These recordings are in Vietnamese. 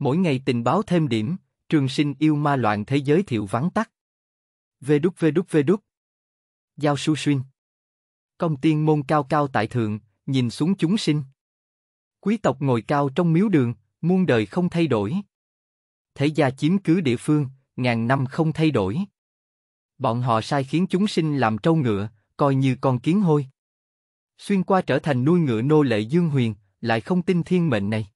Mỗi ngày tình báo thêm điểm, trường sinh yêu ma loạn thế giới thiệu vắng tắt. Vê đúc vê đúc vê đúc. Giao su xuyên. Công tiên môn cao cao tại thượng, nhìn xuống chúng sinh. Quý tộc ngồi cao trong miếu đường, muôn đời không thay đổi. Thế gia chiếm cứ địa phương, ngàn năm không thay đổi. Bọn họ sai khiến chúng sinh làm trâu ngựa, coi như con kiến hôi. Xuyên qua trở thành nuôi ngựa nô lệ dương huyền, lại không tin thiên mệnh này.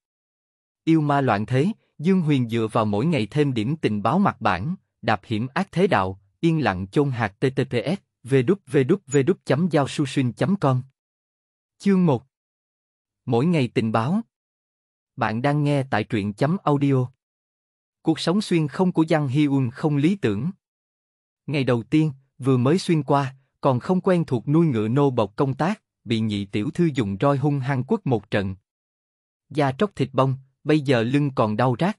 Yêu ma loạn thế, Dương Huyền dựa vào mỗi ngày thêm điểm tình báo mặt bản, đạp hiểm ác thế đạo, yên lặng chôn hạt TTPS, www.giao-su-xuyên.com Chương 1 Mỗi ngày tình báo Bạn đang nghe tại truyện chấm audio Cuộc sống xuyên không của Giang hy Hyun không lý tưởng Ngày đầu tiên, vừa mới xuyên qua, còn không quen thuộc nuôi ngựa nô bộc công tác, bị nhị tiểu thư dùng roi hung hăng quất một trận. Da tróc thịt bông, bây giờ lưng còn đau rát.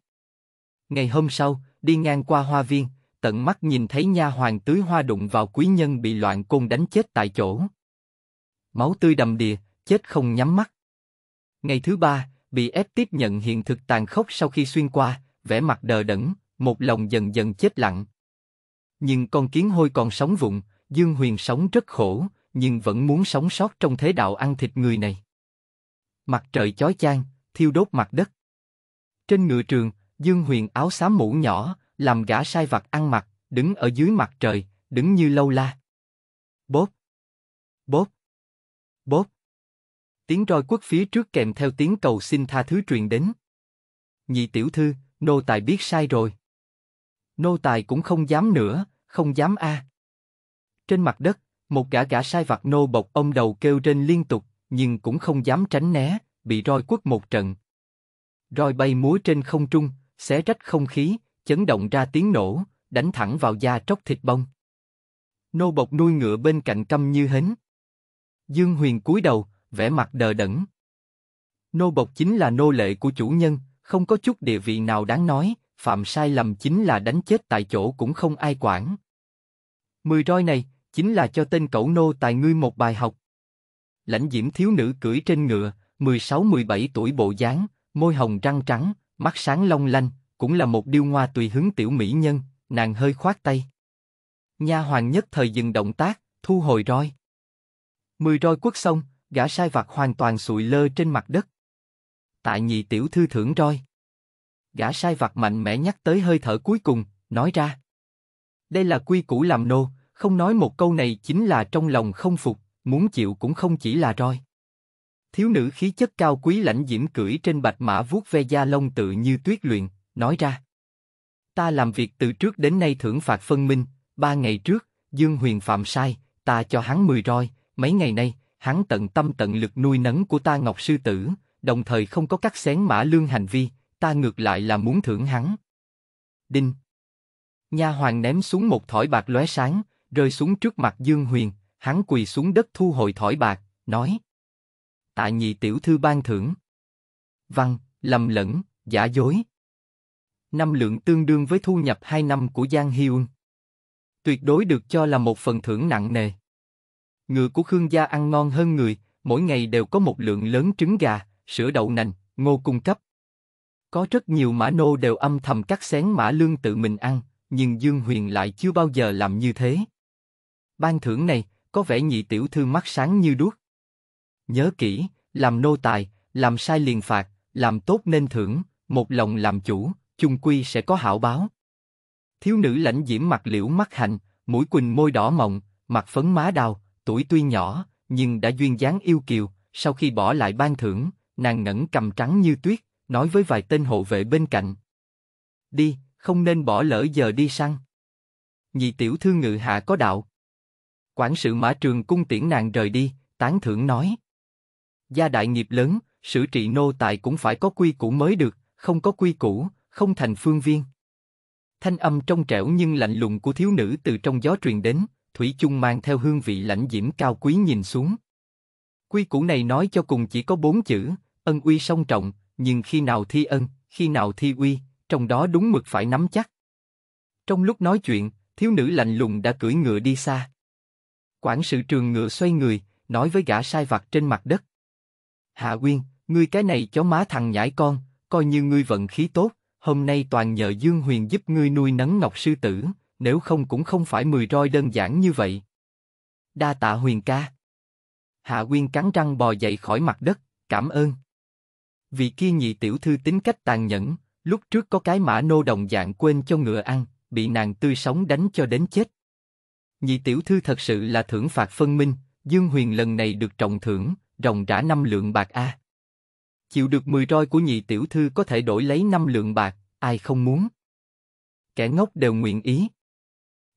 Ngày hôm sau, đi ngang qua hoa viên, tận mắt nhìn thấy nha hoàng tưới hoa đụng vào quý nhân bị loạn côn đánh chết tại chỗ. Máu tươi đầm đìa, chết không nhắm mắt. Ngày thứ ba, bị ép tiếp nhận hiện thực tàn khốc sau khi xuyên qua, vẻ mặt đờ đẫn, một lòng dần dần chết lặng. Nhưng con kiến hôi còn sống vụng, Dương Huyền sống rất khổ, nhưng vẫn muốn sống sót trong thế đạo ăn thịt người này. Mặt trời chói chang, thiêu đốt mặt đất. Trên ngựa trường, Dương Huyền áo xám mũ nhỏ, làm gã sai vặt ăn mặc, đứng ở dưới mặt trời, đứng như lâu la. Bốp! Bốp! Bốp! Tiếng roi quất phía trước kèm theo tiếng cầu xin tha thứ truyền đến. Nhị tiểu thư, nô tài biết sai rồi. Nô tài cũng không dám nữa, không dám a. À. Trên mặt đất, một gã gã sai vặt nô bộc ông đầu kêu trên liên tục, nhưng cũng không dám tránh né, bị roi quất một trận, Roi bay múa trên không trung, xé rách không khí, chấn động ra tiếng nổ, đánh thẳng vào da tróc thịt bông. Nô bộc nuôi ngựa bên cạnh câm như hến. Dương Huyền cúi đầu, vẻ mặt đờ đẫn. Nô bộc chính là nô lệ của chủ nhân, không có chút địa vị nào đáng nói, phạm sai lầm chính là đánh chết tại chỗ cũng không ai quản. Mười roi này, chính là cho tên cẩu nô tài ngươi một bài học. Lãnh diễm thiếu nữ cưỡi trên ngựa, 16-17 tuổi bộ dáng, môi hồng răng trắng, mắt sáng long lanh, cũng là một điêu ngoa tùy hứng tiểu mỹ nhân, nàng hơi khoát tay. Nha hoàng nhất thời dừng động tác, thu hồi roi. Mười roi quất xong, gã sai vặt hoàn toàn sụi lơ trên mặt đất. Tại nhị tiểu thư thưởng roi. Gã sai vặt mạnh mẽ nhắc tới hơi thở cuối cùng, nói ra. Đây là quy củ làm nô, không nói một câu này chính là trong lòng không phục, muốn chịu cũng không chỉ là roi. Thiếu nữ khí chất cao quý lãnh diễm cưỡi trên bạch mã vuốt ve da lông tự như tuyết luyện, nói ra. Ta làm việc từ trước đến nay thưởng phạt phân minh, ba ngày trước, Dương Huyền phạm sai, ta cho hắn mười roi, mấy ngày nay, hắn tận tâm tận lực nuôi nấng của ta Ngọc Sư Tử, đồng thời không có cắt xén mã lương hành vi, ta ngược lại là muốn thưởng hắn. Đinh Nha hoàng ném xuống một thỏi bạc lóe sáng, rơi xuống trước mặt Dương Huyền, hắn quỳ xuống đất thu hồi thỏi bạc, nói tạ nhị tiểu thư ban thưởng. Văn, lầm lẫn, giả dối. Năm lượng tương đương với thu nhập hai năm của Giang Hyun. Tuyệt đối được cho là một phần thưởng nặng nề. Ngựa của Khương gia ăn ngon hơn người, mỗi ngày đều có một lượng lớn trứng gà, sữa đậu nành, ngô cung cấp. Có rất nhiều mã nô đều âm thầm cắt xén mã lương tự mình ăn, nhưng Dương Huyền lại chưa bao giờ làm như thế. Ban thưởng này, có vẻ nhị tiểu thư mắt sáng như đuốc. Nhớ kỹ, làm nô tài, làm sai liền phạt, làm tốt nên thưởng, một lòng làm chủ, chung quy sẽ có hảo báo. Thiếu nữ lãnh diễm mặt liễu mắt hạnh, mũi quỳnh môi đỏ mọng, mặt phấn má đào, tuổi tuy nhỏ, nhưng đã duyên dáng yêu kiều, sau khi bỏ lại ban thưởng, nàng ngẩn cầm trắng như tuyết, nói với vài tên hộ vệ bên cạnh. Đi, không nên bỏ lỡ giờ đi săn. Nhị tiểu thư ngự hạ có đạo. Quản sự mã trường cung tiễn nàng rời đi, tán thưởng nói. Gia đại nghiệp lớn, xử trị nô tài cũng phải có quy củ mới được, không có quy củ, không thành phương viên. Thanh âm trong trẻo nhưng lạnh lùng của thiếu nữ từ trong gió truyền đến, Thủy chung mang theo hương vị lãnh diễm cao quý nhìn xuống. Quy củ này nói cho cùng chỉ có bốn chữ, ân uy song trọng, nhưng khi nào thi ân, khi nào thi uy, trong đó đúng mực phải nắm chắc. Trong lúc nói chuyện, thiếu nữ lạnh lùng đã cưỡi ngựa đi xa. Quản sự trường ngựa xoay người, nói với gã sai vặt trên mặt đất. Hạ Quyên, ngươi cái này chó má thằng nhãi con, coi như ngươi vận khí tốt, hôm nay toàn nhờ Dương Huyền giúp ngươi nuôi nấng Ngọc Sư Tử, nếu không cũng không phải mười roi đơn giản như vậy. Đa tạ Huyền ca. Hạ Quyên cắn răng bò dậy khỏi mặt đất, cảm ơn. Vị kia nhị tiểu thư tính cách tàn nhẫn, lúc trước có cái mã nô đồng dạng quên cho ngựa ăn, bị nàng tươi sống đánh cho đến chết. Nhị tiểu thư thật sự là thưởng phạt phân minh, Dương Huyền lần này được trọng thưởng, rồng trả năm lượng bạc a. Chịu được 10 roi của nhị tiểu thư có thể đổi lấy năm lượng bạc, ai không muốn. Kẻ ngốc đều nguyện ý.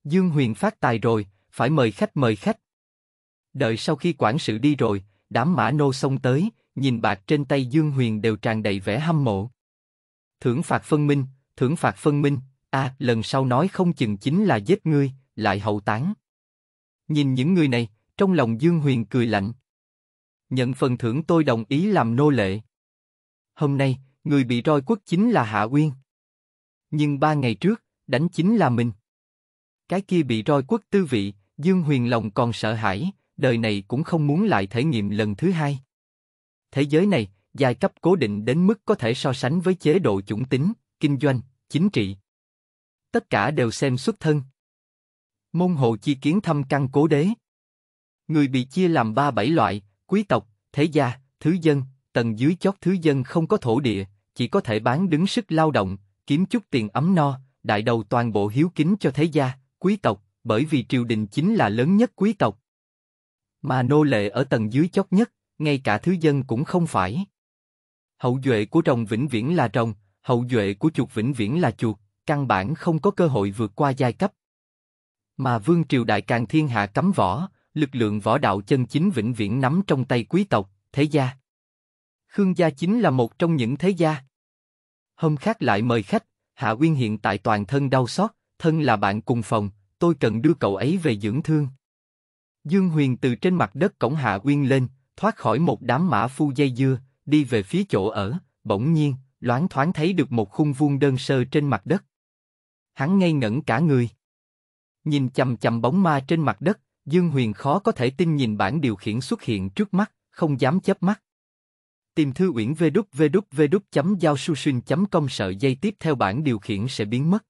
Dương Huyền phát tài rồi, phải mời khách mời khách. Đợi sau khi quản sự đi rồi, đám mã nô xông tới, nhìn bạc trên tay Dương Huyền đều tràn đầy vẻ hâm mộ. Thưởng phạt phân minh, thưởng phạt phân minh, a lần sau nói không chừng chính là giết ngươi, lại hậu tán. Nhìn những người này, trong lòng Dương Huyền cười lạnh nhận phần thưởng tôi đồng ý làm nô lệ. Hôm nay, người bị roi quất chính là Hạ Uyên. Nhưng ba ngày trước, đánh chính là mình. Cái kia bị roi quất tư vị, Dương Huyền lòng còn sợ hãi, đời này cũng không muốn lại thể nghiệm lần thứ hai. Thế giới này, giai cấp cố định đến mức có thể so sánh với chế độ chủng tính, kinh doanh, chính trị. Tất cả đều xem xuất thân. Môn hộ chi kiến thăm căn cố đế. Người bị chia làm ba bảy loại, quý tộc, thế gia, thứ dân, tầng dưới chót thứ dân không có thổ địa, chỉ có thể bán đứng sức lao động, kiếm chút tiền ấm no, đại đầu toàn bộ hiếu kính cho thế gia, quý tộc, bởi vì triều đình chính là lớn nhất quý tộc. Mà nô lệ ở tầng dưới chót nhất, ngay cả thứ dân cũng không phải. Hậu duệ của rồng vĩnh viễn là rồng, hậu duệ của chuột vĩnh viễn là chuột, căn bản không có cơ hội vượt qua giai cấp. Mà vương triều đại càng thiên hạ cấm võ, lực lượng võ đạo chân chính vĩnh viễn nắm trong tay quý tộc, thế gia. Khương gia chính là một trong những thế gia. Hôm khác lại mời khách, Hạ Uyên hiện tại toàn thân đau xót, thân là bạn cùng phòng, tôi cần đưa cậu ấy về dưỡng thương. Dương Huyền từ trên mặt đất cổng Hạ Uyên lên, thoát khỏi một đám mã phu dây dưa, đi về phía chỗ ở, bỗng nhiên, loáng thoáng thấy được một khung vuông đơn sơ trên mặt đất. Hắn ngây ngẩn cả người. Nhìn chầm chầm bóng ma trên mặt đất, Dương Huyền khó có thể tin nhìn bản điều khiển xuất hiện trước mắt, không dám chớp mắt. Tìm thư uyển www.giao-su-shin.com sợ dây tiếp theo bản điều khiển sẽ biến mất.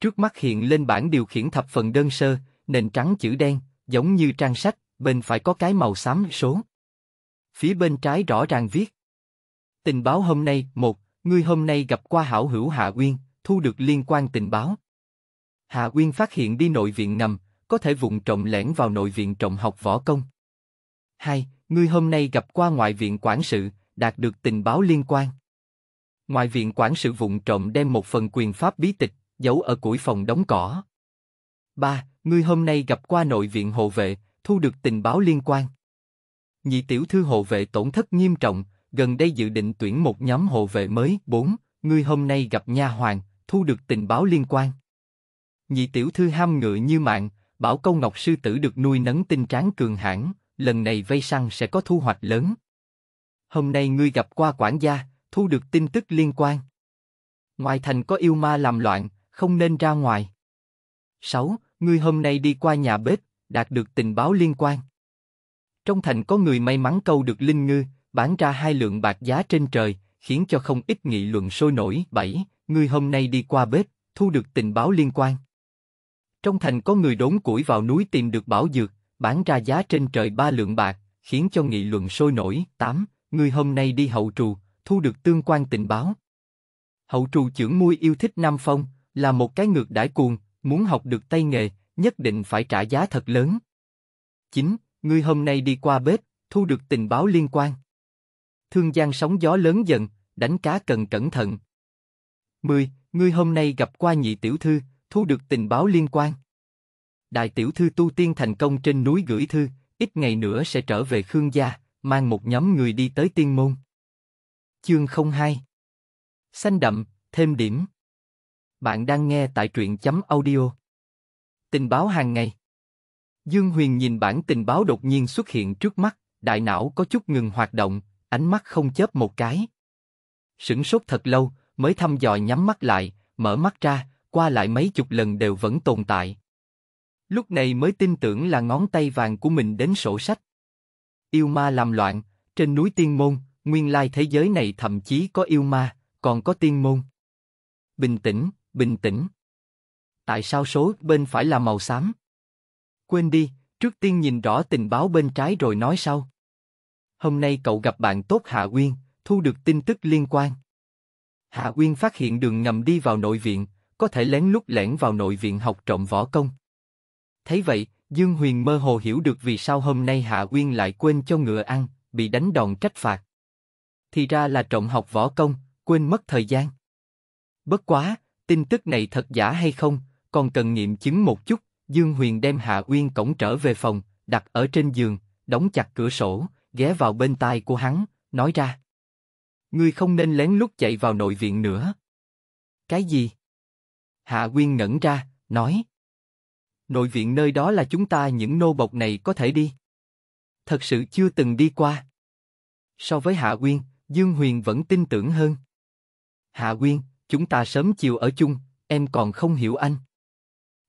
Trước mắt hiện lên bản điều khiển thập phần đơn sơ, nền trắng chữ đen, giống như trang sách, bên phải có cái màu xám số. Phía bên trái rõ ràng viết. Tình báo hôm nay, một, ngươi hôm nay gặp qua hảo hữu Hạ Uyên, thu được liên quan tình báo. Hạ Uyên phát hiện đi nội viện nằm, có thể vụng trộm lẻn vào nội viện trộm học võ công. 2. Ngươi hôm nay gặp qua ngoại viện quản sự, đạt được tình báo liên quan. Ngoại viện quản sự vụng trộm đem một phần quyền pháp bí tịch, giấu ở củi phòng đóng cỏ. 3. Ngươi hôm nay gặp qua nội viện hộ vệ, thu được tình báo liên quan. Nhị tiểu thư hộ vệ tổn thất nghiêm trọng, gần đây dự định tuyển một nhóm hộ vệ mới. 4. Ngươi hôm nay gặp nha hoàng, thu được tình báo liên quan. Nhị tiểu thư ham ngựa như mạng, Bảo câu ngọc sư tử được nuôi nấng tinh tráng cường hãn, lần này vây săn sẽ có thu hoạch lớn. Hôm nay ngươi gặp qua quản gia, thu được tin tức liên quan. Ngoài thành có yêu ma làm loạn, không nên ra ngoài. 6. Ngươi hôm nay đi qua nhà bếp, đạt được tình báo liên quan. Trong thành có người may mắn câu được linh ngư, bán ra hai lượng bạc giá trên trời, khiến cho không ít nghị luận sôi nổi. 7. Ngươi hôm nay đi qua bếp, thu được tình báo liên quan. Trong thành có người đốn củi vào núi tìm được bảo dược, bán ra giá trên trời ba lượng bạc, khiến cho nghị luận sôi nổi. 8. Người hôm nay đi hậu trù, thu được tương quan tình báo. Hậu trù trưởng muôi yêu thích Nam Phong, là một cái ngược đãi cuồng, muốn học được tay nghề, nhất định phải trả giá thật lớn. 9. người hôm nay đi qua bếp, thu được tình báo liên quan. Thương gian sóng gió lớn dần, đánh cá cần cẩn thận. 10. người hôm nay gặp qua nhị tiểu thư, thu được tình báo liên quan. Đại tiểu thư tu tiên thành công trên núi gửi thư, ít ngày nữa sẽ trở về Khương gia, mang một nhóm người đi tới tiên môn. Chương 02 Xanh đậm, thêm điểm. Bạn đang nghe tại truyện chấm audio. Tình báo hàng ngày. Dương Huyền nhìn bản tình báo đột nhiên xuất hiện trước mắt, đại não có chút ngừng hoạt động, ánh mắt không chớp một cái. Sửng sốt thật lâu, mới thăm dò nhắm mắt lại, mở mắt ra, qua lại mấy chục lần đều vẫn tồn tại. Lúc này mới tin tưởng là ngón tay vàng của mình đến sổ sách. Yêu ma làm loạn, trên núi tiên môn, nguyên lai thế giới này thậm chí có yêu ma, còn có tiên môn. Bình tĩnh, bình tĩnh. Tại sao số bên phải là màu xám? Quên đi, trước tiên nhìn rõ tình báo bên trái rồi nói sau. Hôm nay cậu gặp bạn tốt Hạ Uyên, thu được tin tức liên quan. Hạ Uyên phát hiện đường ngầm đi vào nội viện, có thể lén lút lẻn vào nội viện học trộm võ công. Thấy vậy, Dương Huyền mơ hồ hiểu được vì sao hôm nay Hạ Uyên lại quên cho ngựa ăn, bị đánh đòn trách phạt. Thì ra là trộm học võ công, quên mất thời gian. Bất quá, tin tức này thật giả hay không, còn cần nghiệm chứng một chút. Dương Huyền đem Hạ Uyên cổng trở về phòng, đặt ở trên giường, đóng chặt cửa sổ, ghé vào bên tai của hắn, nói ra: Ngươi không nên lén lút chạy vào nội viện nữa. Cái gì? Hạ Quyên ngẩn ra, nói. Nội viện nơi đó là chúng ta những nô bộc này có thể đi. Thật sự chưa từng đi qua. So với Hạ Quyên, Dương Huyền vẫn tin tưởng hơn. Hạ Quyên, chúng ta sớm chiều ở chung, em còn không hiểu anh.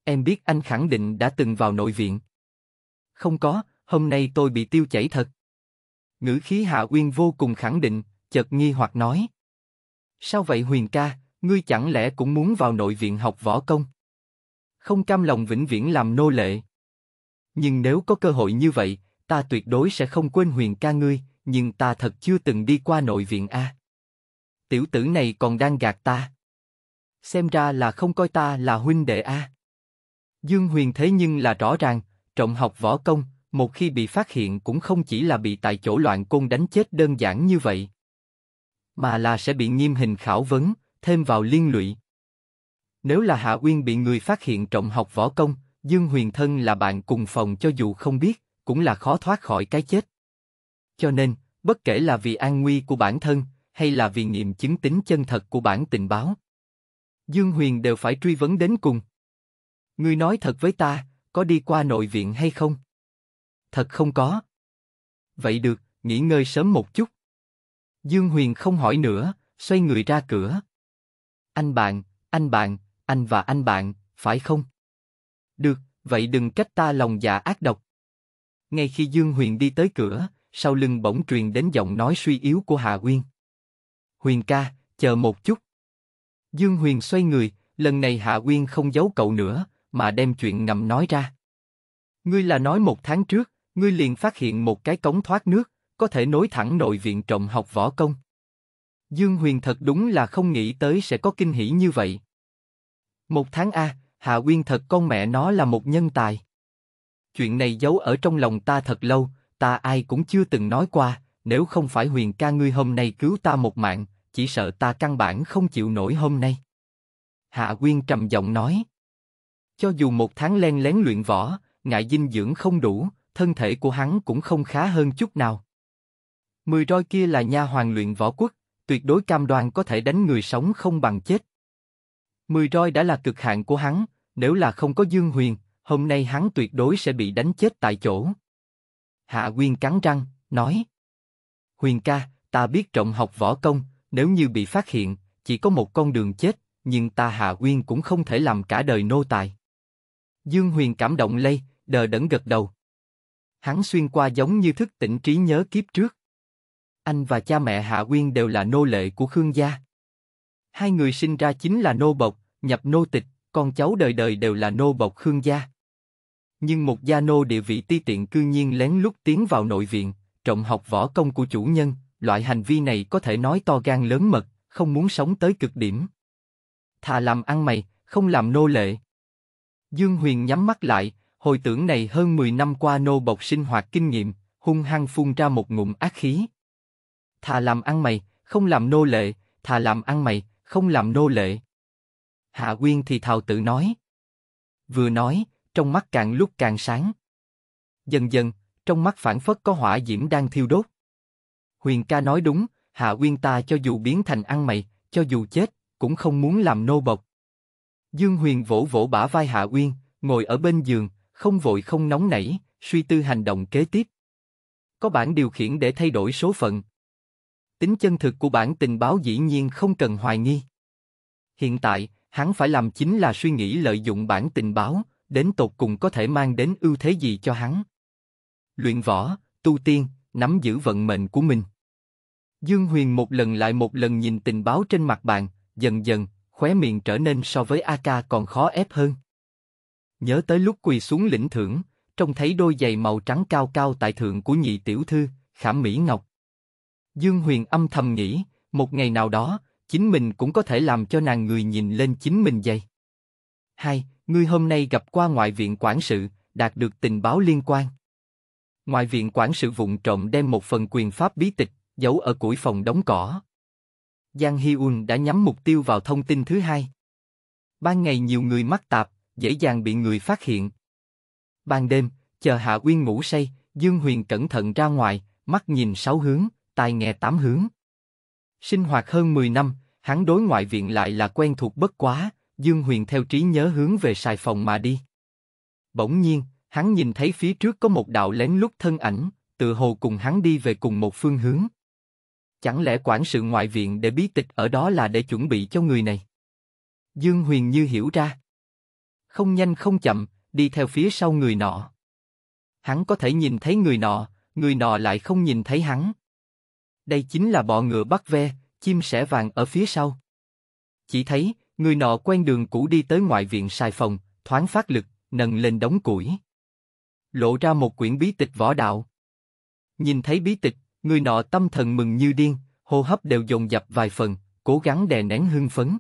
Em biết anh khẳng định đã từng vào nội viện. Không có, hôm nay tôi bị tiêu chảy thật. Ngữ khí Hạ Quyên vô cùng khẳng định, chợt nghi hoặc nói. Sao vậy Huyền ca, Ngươi chẳng lẽ cũng muốn vào nội viện học võ công? Không cam lòng vĩnh viễn làm nô lệ. Nhưng nếu có cơ hội như vậy, ta tuyệt đối sẽ không quên huyền ca ngươi, nhưng ta thật chưa từng đi qua nội viện A. Tiểu tử này còn đang gạt ta. Xem ra là không coi ta là huynh đệ A. Dương huyền thế nhưng là rõ ràng, trọng học võ công, một khi bị phát hiện cũng không chỉ là bị tại chỗ loạn côn đánh chết đơn giản như vậy, mà là sẽ bị nghiêm hình khảo vấn, thêm vào liên lụy. Nếu là Hạ Uyên bị người phát hiện trọng học võ công, Dương Huyền Thân là bạn cùng phòng cho dù không biết, cũng là khó thoát khỏi cái chết. Cho nên, bất kể là vì an nguy của bản thân, hay là vì nghiệm chứng tính chân thật của bản tình báo, Dương Huyền đều phải truy vấn đến cùng. người nói thật với ta, có đi qua nội viện hay không? Thật không có. Vậy được, nghỉ ngơi sớm một chút. Dương Huyền không hỏi nữa, xoay người ra cửa. Anh bạn, anh bạn, anh và anh bạn, phải không? Được, vậy đừng trách ta lòng dạ ác độc. Ngay khi Dương Huyền đi tới cửa, sau lưng bỗng truyền đến giọng nói suy yếu của Hà Uyên. Huyền ca, chờ một chút. Dương Huyền xoay người, lần này Hạ Uyên không giấu cậu nữa, mà đem chuyện ngầm nói ra. Ngươi là nói một tháng trước, ngươi liền phát hiện một cái cống thoát nước, có thể nối thẳng nội viện trọng học võ công. Dương Huyền thật đúng là không nghĩ tới sẽ có kinh hỉ như vậy. Một tháng A, Hạ Quyên thật con mẹ nó là một nhân tài. Chuyện này giấu ở trong lòng ta thật lâu, ta ai cũng chưa từng nói qua, nếu không phải Huyền ca ngươi hôm nay cứu ta một mạng, chỉ sợ ta căn bản không chịu nổi hôm nay. Hạ Quyên trầm giọng nói. Cho dù một tháng len lén luyện võ, ngại dinh dưỡng không đủ, thân thể của hắn cũng không khá hơn chút nào. Mười roi kia là nha hoàng luyện võ quốc, tuyệt đối cam đoan có thể đánh người sống không bằng chết. Mười roi đã là cực hạn của hắn, nếu là không có Dương Huyền, hôm nay hắn tuyệt đối sẽ bị đánh chết tại chỗ. Hạ Quyên cắn răng, nói. Huyền ca, ta biết trọng học võ công, nếu như bị phát hiện, chỉ có một con đường chết, nhưng ta Hạ Quyên cũng không thể làm cả đời nô tài. Dương Huyền cảm động lây, đờ đẫn gật đầu. Hắn xuyên qua giống như thức tỉnh trí nhớ kiếp trước. Anh và cha mẹ Hạ Quyên đều là nô lệ của Khương gia. Hai người sinh ra chính là nô bộc, nhập nô tịch, con cháu đời đời đều là nô bộc Khương gia. Nhưng một gia nô địa vị ti tiện cư nhiên lén lút tiến vào nội viện, trọng học võ công của chủ nhân, loại hành vi này có thể nói to gan lớn mật, không muốn sống tới cực điểm. Thà làm ăn mày, không làm nô lệ. Dương Huyền nhắm mắt lại, hồi tưởng này hơn 10 năm qua nô bộc sinh hoạt kinh nghiệm, hung hăng phun ra một ngụm ác khí thà làm ăn mày, không làm nô lệ, thà làm ăn mày, không làm nô lệ. Hạ Quyên thì thào tự nói. Vừa nói, trong mắt càng lúc càng sáng. Dần dần, trong mắt phản phất có hỏa diễm đang thiêu đốt. Huyền ca nói đúng, Hạ Quyên ta cho dù biến thành ăn mày, cho dù chết, cũng không muốn làm nô bộc. Dương Huyền vỗ vỗ bả vai Hạ Uyên, ngồi ở bên giường, không vội không nóng nảy, suy tư hành động kế tiếp. Có bản điều khiển để thay đổi số phận. Tính chân thực của bản tình báo dĩ nhiên không cần hoài nghi. Hiện tại, hắn phải làm chính là suy nghĩ lợi dụng bản tình báo, đến tột cùng có thể mang đến ưu thế gì cho hắn. Luyện võ, tu tiên, nắm giữ vận mệnh của mình. Dương Huyền một lần lại một lần nhìn tình báo trên mặt bàn, dần dần, khóe miệng trở nên so với AK còn khó ép hơn. Nhớ tới lúc quỳ xuống lĩnh thưởng, trông thấy đôi giày màu trắng cao cao tại thượng của nhị tiểu thư, khảm mỹ ngọc, Dương Huyền âm thầm nghĩ, một ngày nào đó, chính mình cũng có thể làm cho nàng người nhìn lên chính mình vậy. Hai, ngươi hôm nay gặp qua ngoại viện quản sự, đạt được tình báo liên quan. Ngoại viện quản sự vụng trộm đem một phần quyền pháp bí tịch giấu ở củi phòng đóng cỏ. Giang Hyun đã nhắm mục tiêu vào thông tin thứ hai. Ban ngày nhiều người mắc tạp, dễ dàng bị người phát hiện. Ban đêm, chờ Hạ Uyên ngủ say, Dương Huyền cẩn thận ra ngoài, mắt nhìn sáu hướng, tai nghe tám hướng. Sinh hoạt hơn 10 năm, hắn đối ngoại viện lại là quen thuộc bất quá, Dương Huyền theo trí nhớ hướng về xài phòng mà đi. Bỗng nhiên, hắn nhìn thấy phía trước có một đạo lén lút thân ảnh, tự hồ cùng hắn đi về cùng một phương hướng. Chẳng lẽ quản sự ngoại viện để bí tịch ở đó là để chuẩn bị cho người này? Dương Huyền như hiểu ra. Không nhanh không chậm, đi theo phía sau người nọ. Hắn có thể nhìn thấy người nọ, người nọ lại không nhìn thấy hắn đây chính là bọ ngựa bắt ve, chim sẻ vàng ở phía sau. Chỉ thấy, người nọ quen đường cũ đi tới ngoại viện sai phòng, thoáng phát lực, nâng lên đống củi. Lộ ra một quyển bí tịch võ đạo. Nhìn thấy bí tịch, người nọ tâm thần mừng như điên, hô hấp đều dồn dập vài phần, cố gắng đè nén hưng phấn.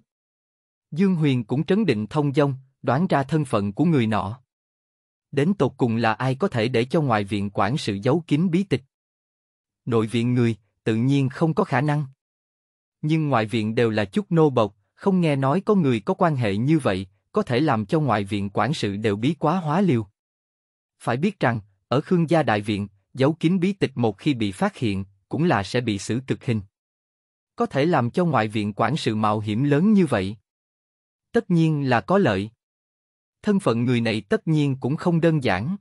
Dương Huyền cũng trấn định thông dong, đoán ra thân phận của người nọ. Đến tột cùng là ai có thể để cho ngoại viện quản sự giấu kín bí tịch? Nội viện người, tự nhiên không có khả năng. Nhưng ngoại viện đều là chút nô bộc, không nghe nói có người có quan hệ như vậy, có thể làm cho ngoại viện quản sự đều bí quá hóa liều. Phải biết rằng, ở Khương gia đại viện, giấu kín bí tịch một khi bị phát hiện, cũng là sẽ bị xử cực hình. Có thể làm cho ngoại viện quản sự mạo hiểm lớn như vậy. Tất nhiên là có lợi. Thân phận người này tất nhiên cũng không đơn giản.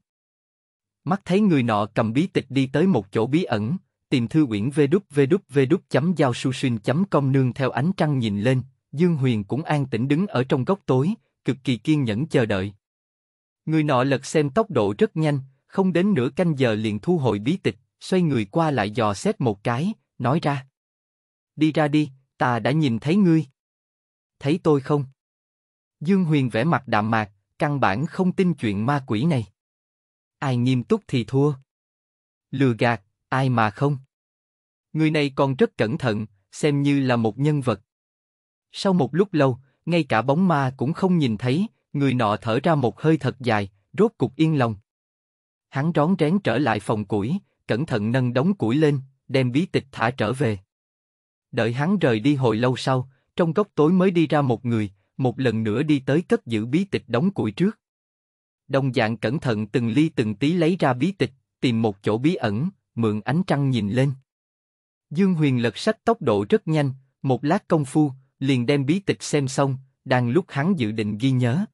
Mắt thấy người nọ cầm bí tịch đi tới một chỗ bí ẩn, tìm thư quyển www.giaosusin.com nương theo ánh trăng nhìn lên, Dương Huyền cũng an tĩnh đứng ở trong góc tối, cực kỳ kiên nhẫn chờ đợi. Người nọ lật xem tốc độ rất nhanh, không đến nửa canh giờ liền thu hồi bí tịch, xoay người qua lại dò xét một cái, nói ra. Đi ra đi, ta đã nhìn thấy ngươi. Thấy tôi không? Dương Huyền vẻ mặt đạm mạc, căn bản không tin chuyện ma quỷ này. Ai nghiêm túc thì thua. Lừa gạt, Ai mà không? Người này còn rất cẩn thận, xem như là một nhân vật. Sau một lúc lâu, ngay cả bóng ma cũng không nhìn thấy, người nọ thở ra một hơi thật dài, rốt cục yên lòng. Hắn rón rén trở lại phòng củi, cẩn thận nâng đống củi lên, đem bí tịch thả trở về. Đợi hắn rời đi hồi lâu sau, trong góc tối mới đi ra một người, một lần nữa đi tới cất giữ bí tịch đóng củi trước. Đông dạng cẩn thận từng ly từng tí lấy ra bí tịch, tìm một chỗ bí ẩn, mượn ánh trăng nhìn lên. Dương Huyền lật sách tốc độ rất nhanh, một lát công phu, liền đem bí tịch xem xong, đang lúc hắn dự định ghi nhớ.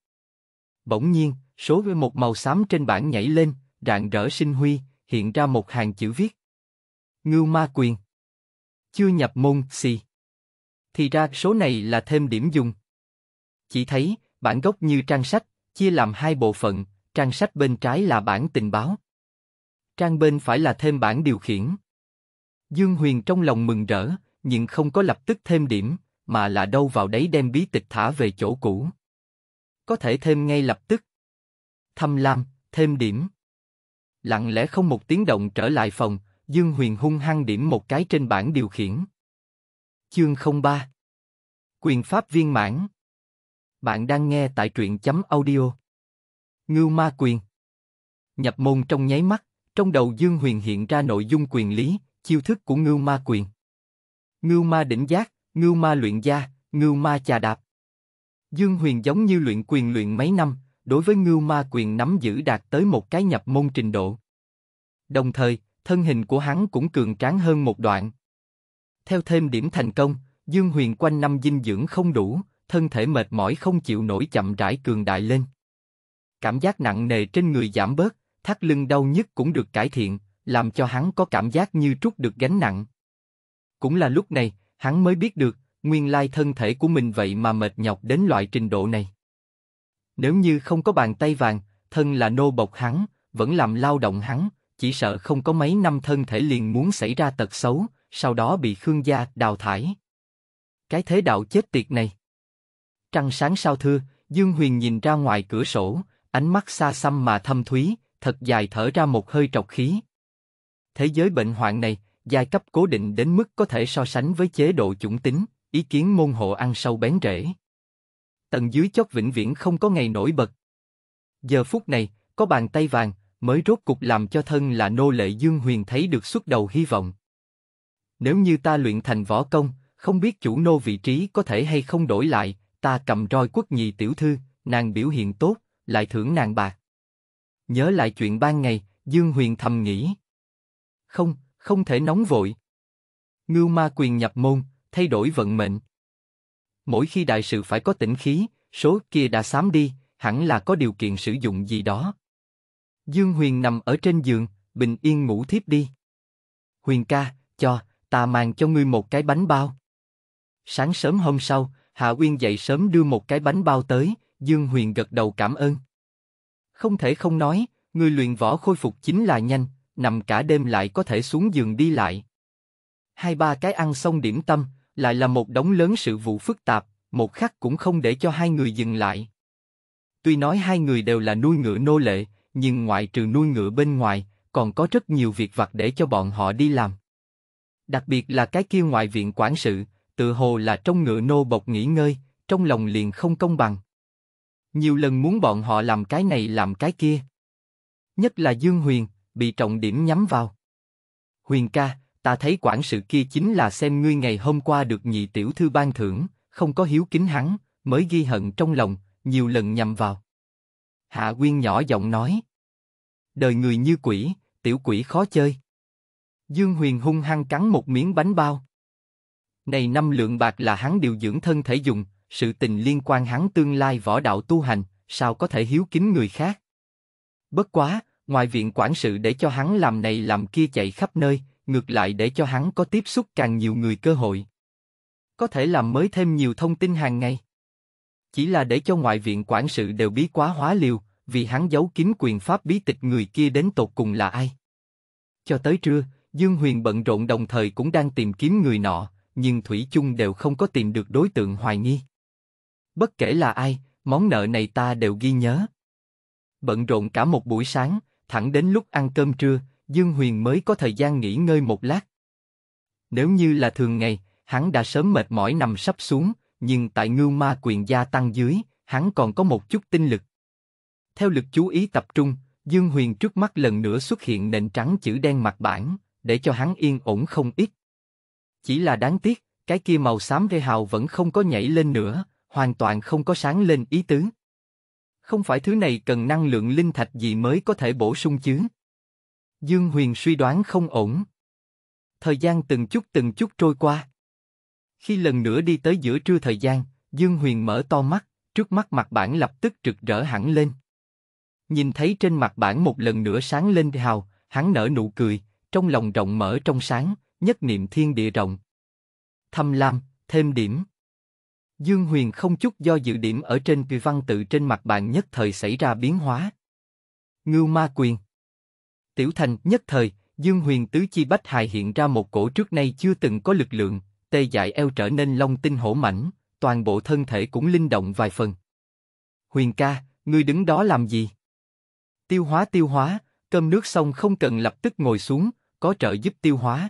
Bỗng nhiên, số với một màu xám trên bảng nhảy lên, rạng rỡ sinh huy, hiện ra một hàng chữ viết. Ngưu ma quyền. Chưa nhập môn, xì. Thì ra số này là thêm điểm dùng. Chỉ thấy, bản gốc như trang sách, chia làm hai bộ phận, trang sách bên trái là bản tình báo trang bên phải là thêm bảng điều khiển. Dương Huyền trong lòng mừng rỡ, nhưng không có lập tức thêm điểm, mà là đâu vào đấy đem bí tịch thả về chỗ cũ. Có thể thêm ngay lập tức. Thâm lam, thêm điểm. Lặng lẽ không một tiếng động trở lại phòng, Dương Huyền hung hăng điểm một cái trên bảng điều khiển. Chương 03 Quyền pháp viên mãn Bạn đang nghe tại truyện chấm audio Ngưu ma quyền Nhập môn trong nháy mắt trong đầu Dương Huyền hiện ra nội dung quyền lý, chiêu thức của Ngưu Ma Quyền. Ngưu Ma Đỉnh Giác, Ngưu Ma Luyện Gia, Ngưu Ma Chà Đạp. Dương Huyền giống như luyện quyền luyện mấy năm, đối với Ngưu Ma Quyền nắm giữ đạt tới một cái nhập môn trình độ. Đồng thời, thân hình của hắn cũng cường tráng hơn một đoạn. Theo thêm điểm thành công, Dương Huyền quanh năm dinh dưỡng không đủ, thân thể mệt mỏi không chịu nổi chậm rãi cường đại lên. Cảm giác nặng nề trên người giảm bớt, thắt lưng đau nhức cũng được cải thiện, làm cho hắn có cảm giác như trút được gánh nặng. Cũng là lúc này, hắn mới biết được, nguyên lai thân thể của mình vậy mà mệt nhọc đến loại trình độ này. Nếu như không có bàn tay vàng, thân là nô bộc hắn, vẫn làm lao động hắn, chỉ sợ không có mấy năm thân thể liền muốn xảy ra tật xấu, sau đó bị Khương gia đào thải. Cái thế đạo chết tiệt này. Trăng sáng sao thưa, Dương Huyền nhìn ra ngoài cửa sổ, ánh mắt xa xăm mà thâm thúy, thật dài thở ra một hơi trọc khí. Thế giới bệnh hoạn này, giai cấp cố định đến mức có thể so sánh với chế độ chủng tính, ý kiến môn hộ ăn sâu bén rễ. Tầng dưới chót vĩnh viễn không có ngày nổi bật. Giờ phút này, có bàn tay vàng, mới rốt cục làm cho thân là nô lệ Dương Huyền thấy được xuất đầu hy vọng. Nếu như ta luyện thành võ công, không biết chủ nô vị trí có thể hay không đổi lại, ta cầm roi quốc nhị tiểu thư, nàng biểu hiện tốt, lại thưởng nàng bạc. Nhớ lại chuyện ban ngày, Dương Huyền thầm nghĩ. Không, không thể nóng vội. Ngưu ma quyền nhập môn, thay đổi vận mệnh. Mỗi khi đại sự phải có tỉnh khí, số kia đã xám đi, hẳn là có điều kiện sử dụng gì đó. Dương Huyền nằm ở trên giường, bình yên ngủ thiếp đi. Huyền ca, cho, ta mang cho ngươi một cái bánh bao. Sáng sớm hôm sau, Hạ Uyên dậy sớm đưa một cái bánh bao tới, Dương Huyền gật đầu cảm ơn. Không thể không nói, người luyện võ khôi phục chính là nhanh, nằm cả đêm lại có thể xuống giường đi lại. Hai ba cái ăn xong điểm tâm, lại là một đống lớn sự vụ phức tạp, một khắc cũng không để cho hai người dừng lại. Tuy nói hai người đều là nuôi ngựa nô lệ, nhưng ngoại trừ nuôi ngựa bên ngoài, còn có rất nhiều việc vặt để cho bọn họ đi làm. Đặc biệt là cái kia ngoại viện quản sự, tự hồ là trong ngựa nô bộc nghỉ ngơi, trong lòng liền không công bằng. Nhiều lần muốn bọn họ làm cái này làm cái kia. Nhất là Dương Huyền, bị trọng điểm nhắm vào. Huyền ca, ta thấy quản sự kia chính là xem ngươi ngày hôm qua được nhị tiểu thư ban thưởng, không có hiếu kính hắn, mới ghi hận trong lòng, nhiều lần nhầm vào. Hạ Quyên nhỏ giọng nói. Đời người như quỷ, tiểu quỷ khó chơi. Dương Huyền hung hăng cắn một miếng bánh bao. Này năm lượng bạc là hắn điều dưỡng thân thể dùng, sự tình liên quan hắn tương lai võ đạo tu hành, sao có thể hiếu kính người khác? Bất quá, ngoài viện quản sự để cho hắn làm này làm kia chạy khắp nơi, ngược lại để cho hắn có tiếp xúc càng nhiều người cơ hội. Có thể làm mới thêm nhiều thông tin hàng ngày. Chỉ là để cho ngoại viện quản sự đều bí quá hóa liều, vì hắn giấu kín quyền pháp bí tịch người kia đến tột cùng là ai. Cho tới trưa, Dương Huyền bận rộn đồng thời cũng đang tìm kiếm người nọ, nhưng Thủy chung đều không có tìm được đối tượng hoài nghi. Bất kể là ai, món nợ này ta đều ghi nhớ. Bận rộn cả một buổi sáng, thẳng đến lúc ăn cơm trưa, Dương Huyền mới có thời gian nghỉ ngơi một lát. Nếu như là thường ngày, hắn đã sớm mệt mỏi nằm sắp xuống, nhưng tại ngưu ma quyền gia tăng dưới, hắn còn có một chút tinh lực. Theo lực chú ý tập trung, Dương Huyền trước mắt lần nữa xuất hiện nền trắng chữ đen mặt bản, để cho hắn yên ổn không ít. Chỉ là đáng tiếc, cái kia màu xám rê hào vẫn không có nhảy lên nữa, hoàn toàn không có sáng lên ý tứ. Không phải thứ này cần năng lượng linh thạch gì mới có thể bổ sung chứ? Dương Huyền suy đoán không ổn. Thời gian từng chút từng chút trôi qua. Khi lần nữa đi tới giữa trưa thời gian, Dương Huyền mở to mắt, trước mắt mặt bản lập tức rực rỡ hẳn lên. Nhìn thấy trên mặt bản một lần nữa sáng lên hào, hắn nở nụ cười, trong lòng rộng mở trong sáng, nhất niệm thiên địa rộng. Thâm lam, thêm điểm. Dương Huyền không chút do dự điểm ở trên quy văn tự trên mặt bàn nhất thời xảy ra biến hóa. Ngưu ma quyền. Tiểu thành nhất thời, Dương Huyền tứ chi bách hài hiện ra một cổ trước nay chưa từng có lực lượng, tê dại eo trở nên long tinh hổ mảnh, toàn bộ thân thể cũng linh động vài phần. Huyền ca, ngươi đứng đó làm gì? Tiêu hóa tiêu hóa, cơm nước xong không cần lập tức ngồi xuống, có trợ giúp tiêu hóa.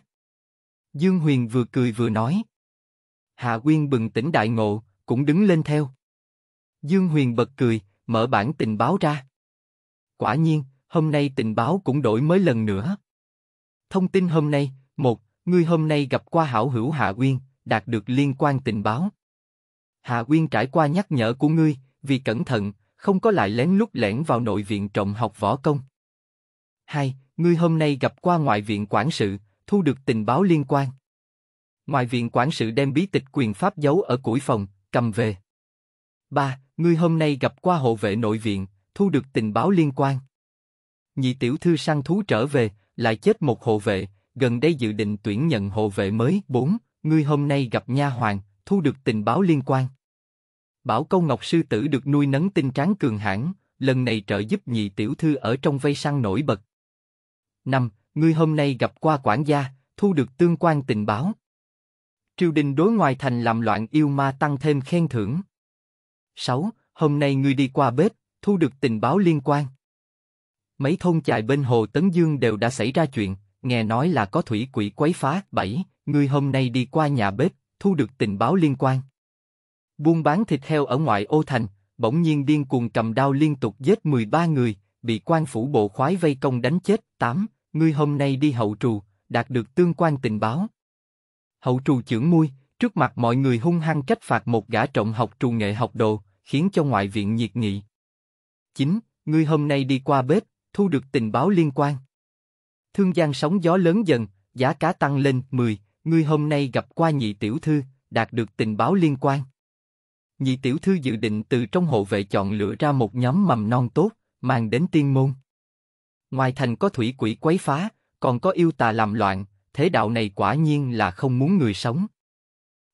Dương Huyền vừa cười vừa nói. Hà Quyên bừng tỉnh đại ngộ, cũng đứng lên theo. Dương Huyền bật cười, mở bản tình báo ra. Quả nhiên, hôm nay tình báo cũng đổi mới lần nữa. Thông tin hôm nay, một, ngươi hôm nay gặp qua hảo hữu Hạ Quyên, đạt được liên quan tình báo. Hạ Quyên trải qua nhắc nhở của ngươi, vì cẩn thận, không có lại lén lút lẻn vào nội viện trọng học võ công. Hai, ngươi hôm nay gặp qua ngoại viện quản sự, thu được tình báo liên quan. Ngoài viện quản sự đem bí tịch quyền pháp giấu ở củi phòng, cầm về. Ba, ngươi hôm nay gặp qua hộ vệ nội viện, thu được tình báo liên quan. Nhị tiểu thư săn thú trở về, lại chết một hộ vệ, gần đây dự định tuyển nhận hộ vệ mới. Bốn, ngươi hôm nay gặp nha hoàng, thu được tình báo liên quan. Bảo câu ngọc sư tử được nuôi nấng tinh tráng cường hãn, lần này trợ giúp nhị tiểu thư ở trong vây săn nổi bật. Năm, ngươi hôm nay gặp qua quản gia, thu được tương quan tình báo triều đình đối ngoài thành làm loạn yêu ma tăng thêm khen thưởng. 6. Hôm nay người đi qua bếp, thu được tình báo liên quan. Mấy thôn chài bên hồ Tấn Dương đều đã xảy ra chuyện, nghe nói là có thủy quỷ quấy phá. 7. người hôm nay đi qua nhà bếp, thu được tình báo liên quan. Buôn bán thịt heo ở ngoại ô thành, bỗng nhiên điên cuồng cầm đao liên tục giết 13 người, bị quan phủ bộ khoái vây công đánh chết. 8. người hôm nay đi hậu trù, đạt được tương quan tình báo. Hậu trù chưởng mui, trước mặt mọi người hung hăng trách phạt một gã trọng học trù nghệ học đồ, khiến cho ngoại viện nhiệt nghị. chín Ngươi hôm nay đi qua bếp, thu được tình báo liên quan. Thương gian sóng gió lớn dần, giá cá tăng lên 10, ngươi hôm nay gặp qua nhị tiểu thư, đạt được tình báo liên quan. Nhị tiểu thư dự định từ trong hộ vệ chọn lựa ra một nhóm mầm non tốt, mang đến tiên môn. Ngoài thành có thủy quỷ quấy phá, còn có yêu tà làm loạn, thế đạo này quả nhiên là không muốn người sống.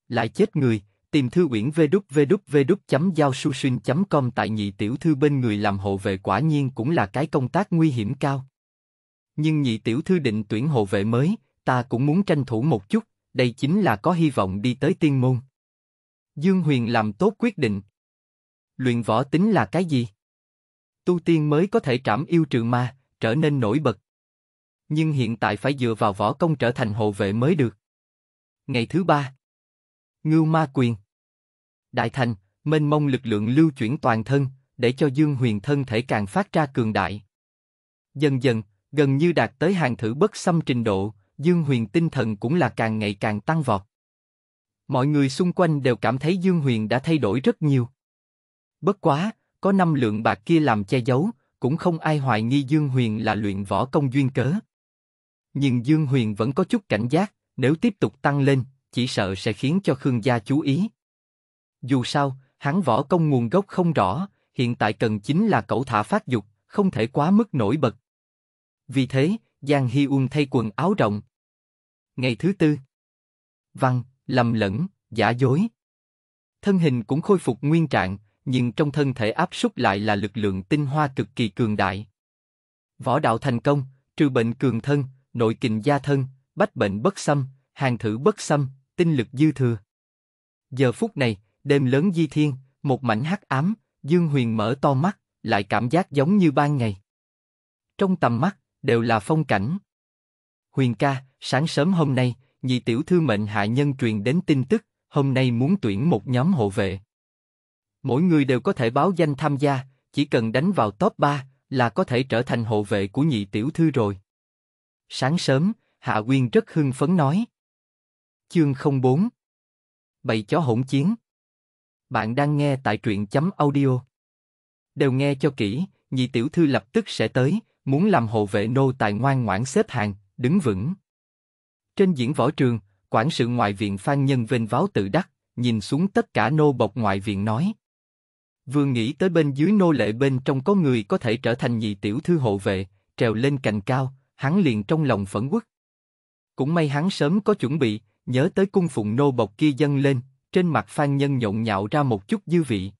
Lại chết người, tìm thư uyển www.giao-su-shin.com tại nhị tiểu thư bên người làm hộ vệ quả nhiên cũng là cái công tác nguy hiểm cao. Nhưng nhị tiểu thư định tuyển hộ vệ mới, ta cũng muốn tranh thủ một chút, đây chính là có hy vọng đi tới tiên môn. Dương Huyền làm tốt quyết định. Luyện võ tính là cái gì? Tu tiên mới có thể trảm yêu trừ ma, trở nên nổi bật, nhưng hiện tại phải dựa vào võ công trở thành hộ vệ mới được. Ngày thứ ba, Ngưu Ma Quyền Đại thành, mênh mông lực lượng lưu chuyển toàn thân, để cho Dương Huyền thân thể càng phát ra cường đại. Dần dần, gần như đạt tới hàng thử bất xâm trình độ, Dương Huyền tinh thần cũng là càng ngày càng tăng vọt. Mọi người xung quanh đều cảm thấy Dương Huyền đã thay đổi rất nhiều. Bất quá, có năm lượng bạc kia làm che giấu, cũng không ai hoài nghi Dương Huyền là luyện võ công duyên cớ. Nhưng Dương Huyền vẫn có chút cảnh giác, nếu tiếp tục tăng lên, chỉ sợ sẽ khiến cho Khương gia chú ý. Dù sao, hắn võ công nguồn gốc không rõ, hiện tại cần chính là cẩu thả phát dục, không thể quá mức nổi bật. Vì thế, Giang Hi Uông thay quần áo rộng. Ngày thứ tư. Văn, lầm lẫn, giả dối. Thân hình cũng khôi phục nguyên trạng, nhưng trong thân thể áp suất lại là lực lượng tinh hoa cực kỳ cường đại. Võ đạo thành công, trừ bệnh cường thân, nội kình gia thân, bách bệnh bất xâm, hàng thử bất xâm, tinh lực dư thừa. Giờ phút này, đêm lớn di thiên, một mảnh hắc ám, Dương Huyền mở to mắt, lại cảm giác giống như ban ngày. Trong tầm mắt, đều là phong cảnh. Huyền ca, sáng sớm hôm nay, nhị tiểu thư mệnh hạ nhân truyền đến tin tức, hôm nay muốn tuyển một nhóm hộ vệ. Mỗi người đều có thể báo danh tham gia, chỉ cần đánh vào top 3 là có thể trở thành hộ vệ của nhị tiểu thư rồi. Sáng sớm, Hạ Quyên rất hưng phấn nói. Chương 04 Bày chó hỗn chiến Bạn đang nghe tại truyện chấm audio. Đều nghe cho kỹ, nhị tiểu thư lập tức sẽ tới, muốn làm hộ vệ nô tài ngoan ngoãn xếp hàng, đứng vững. Trên diễn võ trường, quản sự ngoại viện Phan Nhân vênh váo tự đắc, nhìn xuống tất cả nô bộc ngoại viện nói. Vừa nghĩ tới bên dưới nô lệ bên trong có người có thể trở thành nhị tiểu thư hộ vệ, trèo lên cành cao, hắn liền trong lòng phẫn quất. Cũng may hắn sớm có chuẩn bị, nhớ tới cung phụng nô bộc kia dâng lên, trên mặt phan nhân nhộn nhạo ra một chút dư vị.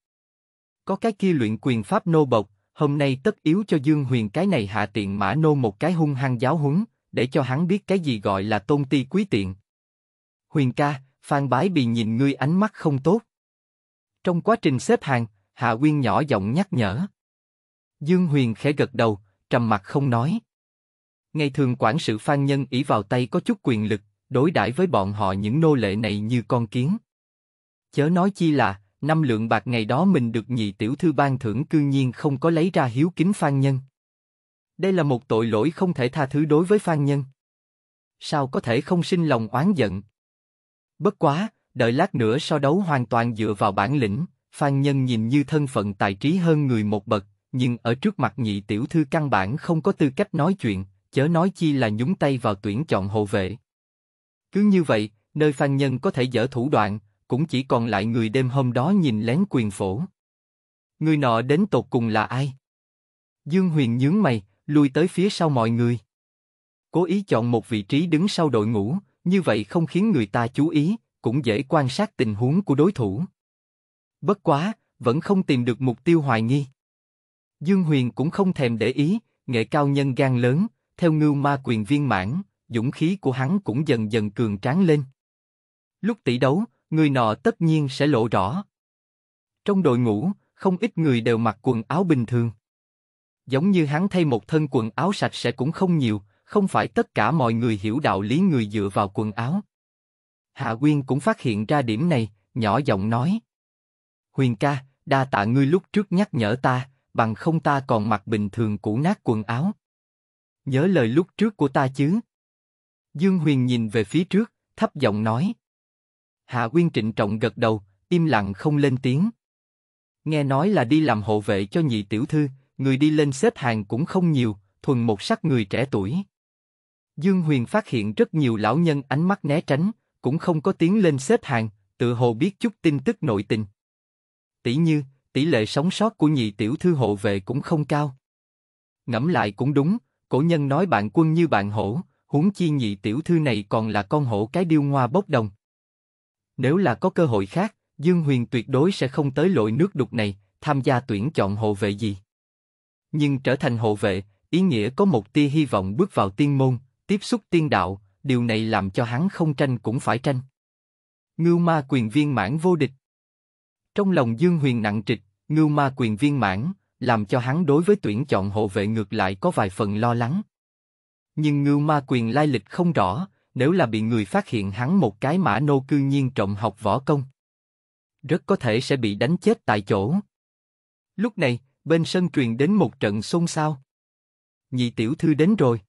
Có cái kia luyện quyền pháp nô bộc, hôm nay tất yếu cho Dương Huyền cái này hạ tiện mã nô một cái hung hăng giáo huấn, để cho hắn biết cái gì gọi là tôn ti quý tiện. Huyền ca, Phan Bái bị nhìn ngươi ánh mắt không tốt. Trong quá trình xếp hàng, Hạ Quyên nhỏ giọng nhắc nhở. Dương Huyền khẽ gật đầu, trầm mặt không nói. Ngày thường quản sự Phan Nhân ỷ vào tay có chút quyền lực, đối đãi với bọn họ những nô lệ này như con kiến. Chớ nói chi là, năm lượng bạc ngày đó mình được nhị tiểu thư ban thưởng cư nhiên không có lấy ra hiếu kính Phan Nhân. Đây là một tội lỗi không thể tha thứ đối với Phan Nhân. Sao có thể không sinh lòng oán giận? Bất quá, đợi lát nữa so đấu hoàn toàn dựa vào bản lĩnh, Phan Nhân nhìn như thân phận tài trí hơn người một bậc, nhưng ở trước mặt nhị tiểu thư căn bản không có tư cách nói chuyện, chớ nói chi là nhúng tay vào tuyển chọn hộ vệ. Cứ như vậy, nơi phan nhân có thể dở thủ đoạn, cũng chỉ còn lại người đêm hôm đó nhìn lén quyền phổ. Người nọ đến tột cùng là ai? Dương Huyền nhướng mày, lui tới phía sau mọi người. Cố ý chọn một vị trí đứng sau đội ngũ, như vậy không khiến người ta chú ý, cũng dễ quan sát tình huống của đối thủ. Bất quá, vẫn không tìm được mục tiêu hoài nghi. Dương Huyền cũng không thèm để ý, nghệ cao nhân gan lớn, theo ngưu ma quyền viên mãn, dũng khí của hắn cũng dần dần cường tráng lên. Lúc tỷ đấu, người nọ tất nhiên sẽ lộ rõ. Trong đội ngũ, không ít người đều mặc quần áo bình thường. Giống như hắn thay một thân quần áo sạch sẽ cũng không nhiều, không phải tất cả mọi người hiểu đạo lý người dựa vào quần áo. Hạ Quyên cũng phát hiện ra điểm này, nhỏ giọng nói. Huyền ca, đa tạ ngươi lúc trước nhắc nhở ta, bằng không ta còn mặc bình thường cũ nát quần áo. Nhớ lời lúc trước của ta chứ? Dương Huyền nhìn về phía trước, thấp giọng nói. Hạ Quyên trịnh trọng gật đầu, im lặng không lên tiếng. Nghe nói là đi làm hộ vệ cho nhị tiểu thư, người đi lên xếp hàng cũng không nhiều, thuần một sắc người trẻ tuổi. Dương Huyền phát hiện rất nhiều lão nhân ánh mắt né tránh, cũng không có tiếng lên xếp hàng, tự hồ biết chút tin tức nội tình. Tỷ như, tỷ lệ sống sót của nhị tiểu thư hộ vệ cũng không cao. Ngẫm lại cũng đúng, cổ nhân nói bạn quân như bạn hổ, huống chi nhị tiểu thư này còn là con hổ cái điêu ngoa bốc đồng. Nếu là có cơ hội khác, Dương Huyền tuyệt đối sẽ không tới lội nước đục này, tham gia tuyển chọn hộ vệ gì. Nhưng trở thành hộ vệ, ý nghĩa có một tia hy vọng bước vào tiên môn, tiếp xúc tiên đạo, điều này làm cho hắn không tranh cũng phải tranh. Ngưu ma quyền viên mãn vô địch Trong lòng Dương Huyền nặng trịch, Ngưu ma quyền viên mãn, làm cho hắn đối với tuyển chọn hộ vệ ngược lại có vài phần lo lắng. Nhưng ngưu ma quyền lai lịch không rõ, nếu là bị người phát hiện hắn một cái mã nô cư nhiên trộm học võ công. Rất có thể sẽ bị đánh chết tại chỗ. Lúc này, bên sân truyền đến một trận xôn xao. Nhị tiểu thư đến rồi.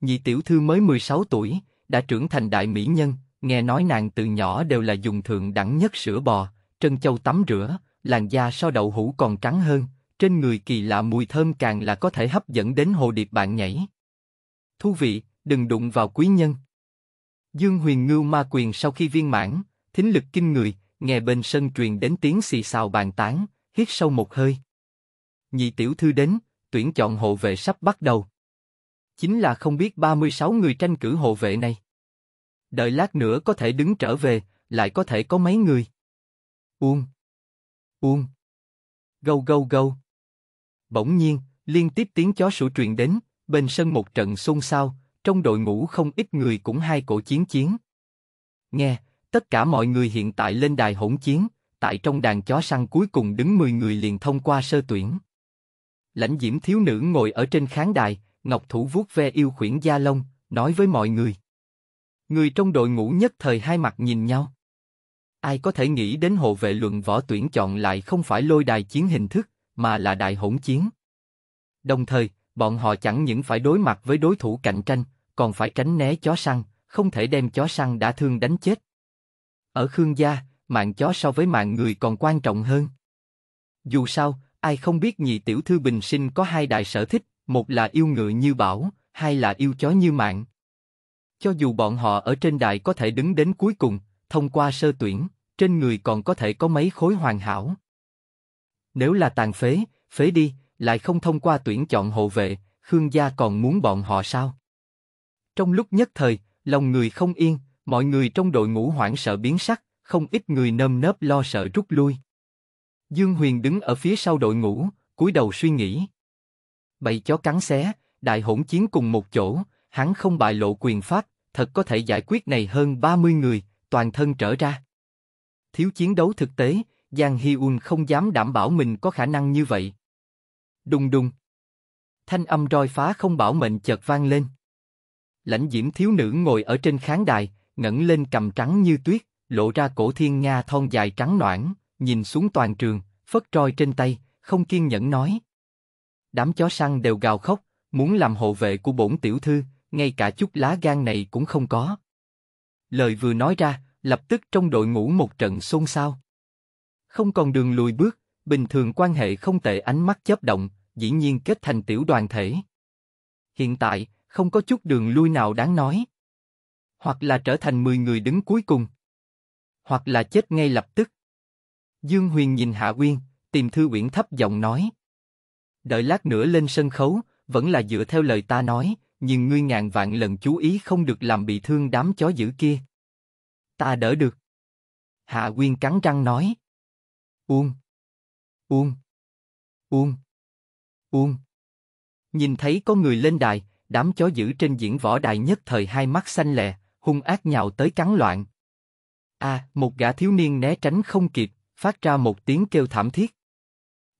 Nhị tiểu thư mới 16 tuổi, đã trưởng thành đại mỹ nhân, nghe nói nàng từ nhỏ đều là dùng thượng đẳng nhất sữa bò, trân châu tắm rửa, làn da so đậu hũ còn trắng hơn, trên người kỳ lạ mùi thơm càng là có thể hấp dẫn đến hồ điệp bạn nhảy. Thú vị, đừng đụng vào quý nhân. Dương huyền ngưu ma quyền sau khi viên mãn, thính lực kinh người, nghe bên sân truyền đến tiếng xì xào bàn tán, hít sâu một hơi. Nhị tiểu thư đến, tuyển chọn hộ vệ sắp bắt đầu. Chính là không biết 36 người tranh cử hộ vệ này. Đợi lát nữa có thể đứng trở về, lại có thể có mấy người. Uông. Uông. Gâu gâu gâu. Bỗng nhiên, liên tiếp tiếng chó sủa truyền đến, bên sân một trận xôn xao, trong đội ngũ không ít người cũng hai cổ chiến chiến. Nghe, tất cả mọi người hiện tại lên đài hỗn chiến, tại trong đàn chó săn cuối cùng đứng 10 người liền thông qua sơ tuyển. Lãnh diễm thiếu nữ ngồi ở trên khán đài, ngọc thủ vuốt ve yêu khuyển gia long, nói với mọi người. Người trong đội ngũ nhất thời hai mặt nhìn nhau. Ai có thể nghĩ đến hộ vệ luận võ tuyển chọn lại không phải lôi đài chiến hình thức, mà là đại hỗn chiến. Đồng thời, bọn họ chẳng những phải đối mặt với đối thủ cạnh tranh, còn phải tránh né chó săn, không thể đem chó săn đã thương đánh chết. Ở Khương gia, mạng chó so với mạng người còn quan trọng hơn. Dù sao, ai không biết nhị tiểu thư bình sinh có hai đại sở thích, một là yêu ngựa như bảo, hai là yêu chó như mạng. Cho dù bọn họ ở trên đại có thể đứng đến cuối cùng, thông qua sơ tuyển, trên người còn có thể có mấy khối hoàn hảo, nếu là tàn phế, phế đi, lại không thông qua tuyển chọn hộ vệ, Khương gia còn muốn bọn họ sao? Trong lúc nhất thời, lòng người không yên, mọi người trong đội ngũ hoảng sợ biến sắc, không ít người nơm nớp lo sợ rút lui. Dương Huyền đứng ở phía sau đội ngũ, cúi đầu suy nghĩ. Bầy chó cắn xé, đại hỗn chiến cùng một chỗ, hắn không bại lộ quyền pháp, thật có thể giải quyết này hơn 30 người, toàn thân trở ra. Thiếu chiến đấu thực tế, Giang Hyun không dám đảm bảo mình có khả năng như vậy. Đùng đùng. Thanh âm roi phá không bảo mệnh chợt vang lên. Lãnh diễm thiếu nữ ngồi ở trên khán đài, ngẩng lên cầm trắng như tuyết, lộ ra cổ thiên nga thon dài trắng noãn, nhìn xuống toàn trường, phất roi trên tay, không kiên nhẫn nói. Đám chó săn đều gào khóc, muốn làm hộ vệ của bổn tiểu thư, ngay cả chút lá gan này cũng không có. Lời vừa nói ra, lập tức trong đội ngũ một trận xôn xao không còn đường lùi bước, bình thường quan hệ không tệ ánh mắt chớp động, dĩ nhiên kết thành tiểu đoàn thể. Hiện tại, không có chút đường lui nào đáng nói. Hoặc là trở thành 10 người đứng cuối cùng. Hoặc là chết ngay lập tức. Dương Huyền nhìn Hạ Uyên, tìm Thư Uyển thấp giọng nói. Đợi lát nữa lên sân khấu, vẫn là dựa theo lời ta nói, nhưng ngươi ngàn vạn lần chú ý không được làm bị thương đám chó dữ kia. Ta đỡ được. Hạ Uyên cắn răng nói. Uông. Uông. Uông. Uông. Nhìn thấy có người lên đài, đám chó dữ trên diễn võ đài nhất thời hai mắt xanh lè, hung ác nhào tới cắn loạn. A, à, một gã thiếu niên né tránh không kịp, phát ra một tiếng kêu thảm thiết.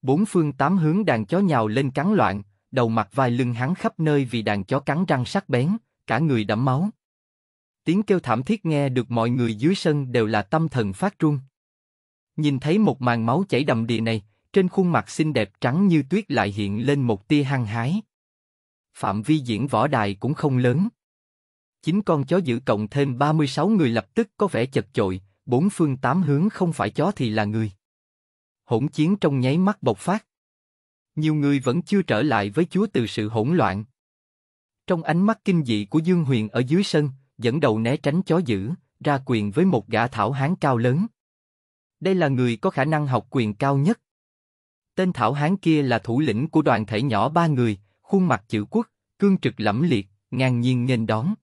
Bốn phương tám hướng đàn chó nhào lên cắn loạn, đầu mặt vai lưng hắn khắp nơi vì đàn chó cắn răng sắc bén, cả người đẫm máu. Tiếng kêu thảm thiết nghe được mọi người dưới sân đều là tâm thần phát run. Nhìn thấy một màn máu chảy đầm đìa này, trên khuôn mặt xinh đẹp trắng như tuyết lại hiện lên một tia hăng hái. Phạm vi diễn võ đài cũng không lớn. Chính con chó giữ cộng thêm 36 người lập tức có vẻ chật chội, bốn phương tám hướng không phải chó thì là người. Hỗn chiến trong nháy mắt bộc phát. Nhiều người vẫn chưa trở lại với chúa từ sự hỗn loạn. Trong ánh mắt kinh dị của Dương Huyền ở dưới sân, dẫn đầu né tránh chó dữ, ra quyền với một gã thảo hán cao lớn. Đây là người có khả năng học quyền cao nhất. Tên thảo hán kia là thủ lĩnh của đoàn thể nhỏ ba người, khuôn mặt chữ quốc, cương trực lẫm liệt, ngang nhiên nghênh đón.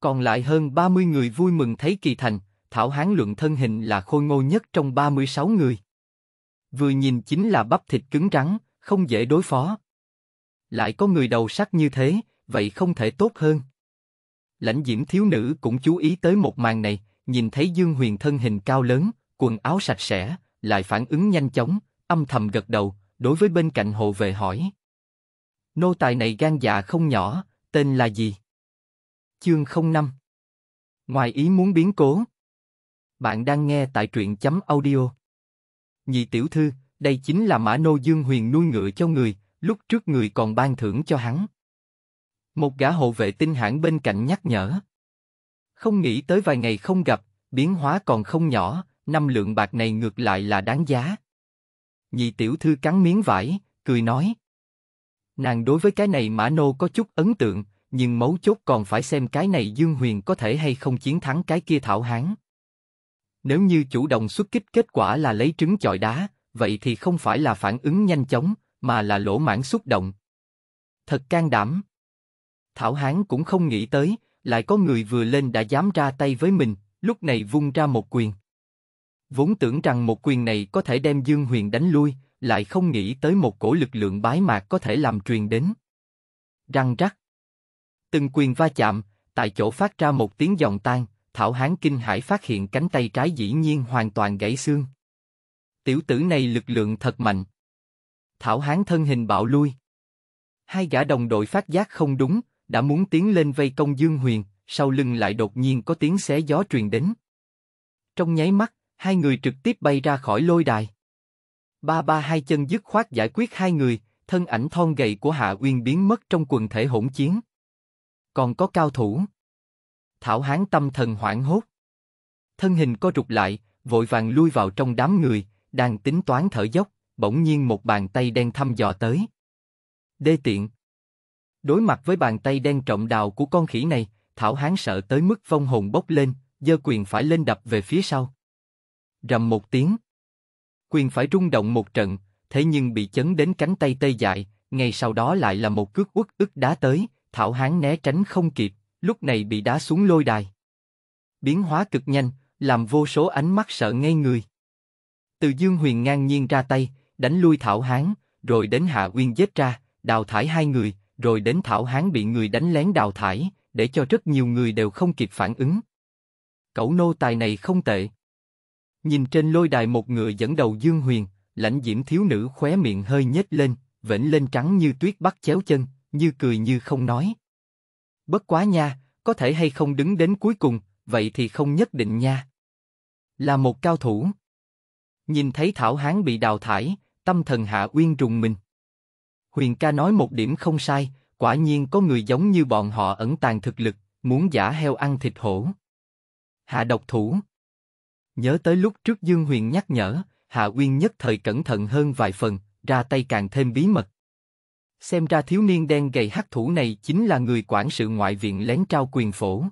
Còn lại hơn 30 người vui mừng thấy kỳ thành, thảo hán luận thân hình là khôi ngô nhất trong 36 người. Vừa nhìn chính là bắp thịt cứng rắn, không dễ đối phó. Lại có người đầu sắc như thế, vậy không thể tốt hơn. Lãnh diễm thiếu nữ cũng chú ý tới một màn này, nhìn thấy Dương Huyền thân hình cao lớn, quần áo sạch sẽ, lại phản ứng nhanh chóng, âm thầm gật đầu, đối với bên cạnh hộ vệ hỏi. Nô tài này gan dạ không nhỏ, tên là gì? Chương 05 Ngoài ý muốn biến cố Bạn đang nghe tại truyện chấm audio Nhị tiểu thư, đây chính là mã nô dương huyền nuôi ngựa cho người, lúc trước người còn ban thưởng cho hắn. Một gã hộ vệ tinh hãng bên cạnh nhắc nhở. Không nghĩ tới vài ngày không gặp, biến hóa còn không nhỏ, năm lượng bạc này ngược lại là đáng giá. Nhị tiểu thư cắn miếng vải, cười nói. Nàng đối với cái này Mã Nô có chút ấn tượng, nhưng mấu chốt còn phải xem cái này Dương Huyền có thể hay không chiến thắng cái kia Thảo Hán. Nếu như chủ động xuất kích kết quả là lấy trứng chọi đá, vậy thì không phải là phản ứng nhanh chóng, mà là lỗ mãn xúc động. Thật can đảm. Thảo Hán cũng không nghĩ tới, lại có người vừa lên đã dám ra tay với mình, lúc này vung ra một quyền. Vốn tưởng rằng một quyền này có thể đem Dương Huyền đánh lui, lại không nghĩ tới một cổ lực lượng bái mạc có thể làm truyền đến. Răng rắc. Từng quyền va chạm, tại chỗ phát ra một tiếng giòn tan, Thảo Hán kinh hải phát hiện cánh tay trái dĩ nhiên hoàn toàn gãy xương. Tiểu tử này lực lượng thật mạnh. Thảo Hán thân hình bạo lui. Hai gã đồng đội phát giác không đúng, đã muốn tiến lên vây công Dương Huyền, sau lưng lại đột nhiên có tiếng xé gió truyền đến. Trong nháy mắt, hai người trực tiếp bay ra khỏi lôi đài. Ba ba hai chân dứt khoát giải quyết hai người, thân ảnh thon gầy của Hạ Uyên biến mất trong quần thể hỗn chiến. Còn có cao thủ. Thảo Hán tâm thần hoảng hốt. Thân hình co rụt lại, vội vàng lui vào trong đám người, đang tính toán thở dốc, bỗng nhiên một bàn tay đen thăm dò tới. Đê tiện. Đối mặt với bàn tay đen trọng đào của con khỉ này, Thảo Hán sợ tới mức vong hồn bốc lên, giơ quyền phải lên đập về phía sau rầm một tiếng. Quyền phải rung động một trận, thế nhưng bị chấn đến cánh tay tê dại, ngay sau đó lại là một cước uất ức đá tới, Thảo Hán né tránh không kịp, lúc này bị đá xuống lôi đài. Biến hóa cực nhanh, làm vô số ánh mắt sợ ngây người. Từ Dương Huyền ngang nhiên ra tay, đánh lui Thảo Hán, rồi đến Hạ Uyên giết ra, đào thải hai người, rồi đến Thảo Hán bị người đánh lén đào thải, để cho rất nhiều người đều không kịp phản ứng. Cẩu nô tài này không tệ. Nhìn trên lôi đài một người dẫn đầu Dương Huyền, lãnh diễm thiếu nữ khóe miệng hơi nhếch lên, vẫn lên trắng như tuyết bắt chéo chân, như cười như không nói. Bất quá nha, có thể hay không đứng đến cuối cùng, vậy thì không nhất định nha. Là một cao thủ. Nhìn thấy Thảo Hán bị đào thải, tâm thần Hạ Uyên rùng mình. Huyền ca nói một điểm không sai, quả nhiên có người giống như bọn họ ẩn tàng thực lực, muốn giả heo ăn thịt hổ. Hạ độc thủ. Nhớ tới lúc trước Dương Huyền nhắc nhở, Hạ Uyên nhất thời cẩn thận hơn vài phần, ra tay càng thêm bí mật. Xem ra thiếu niên đen gầy hắc thủ này chính là người quản sự ngoại viện lén trao quyền phổ.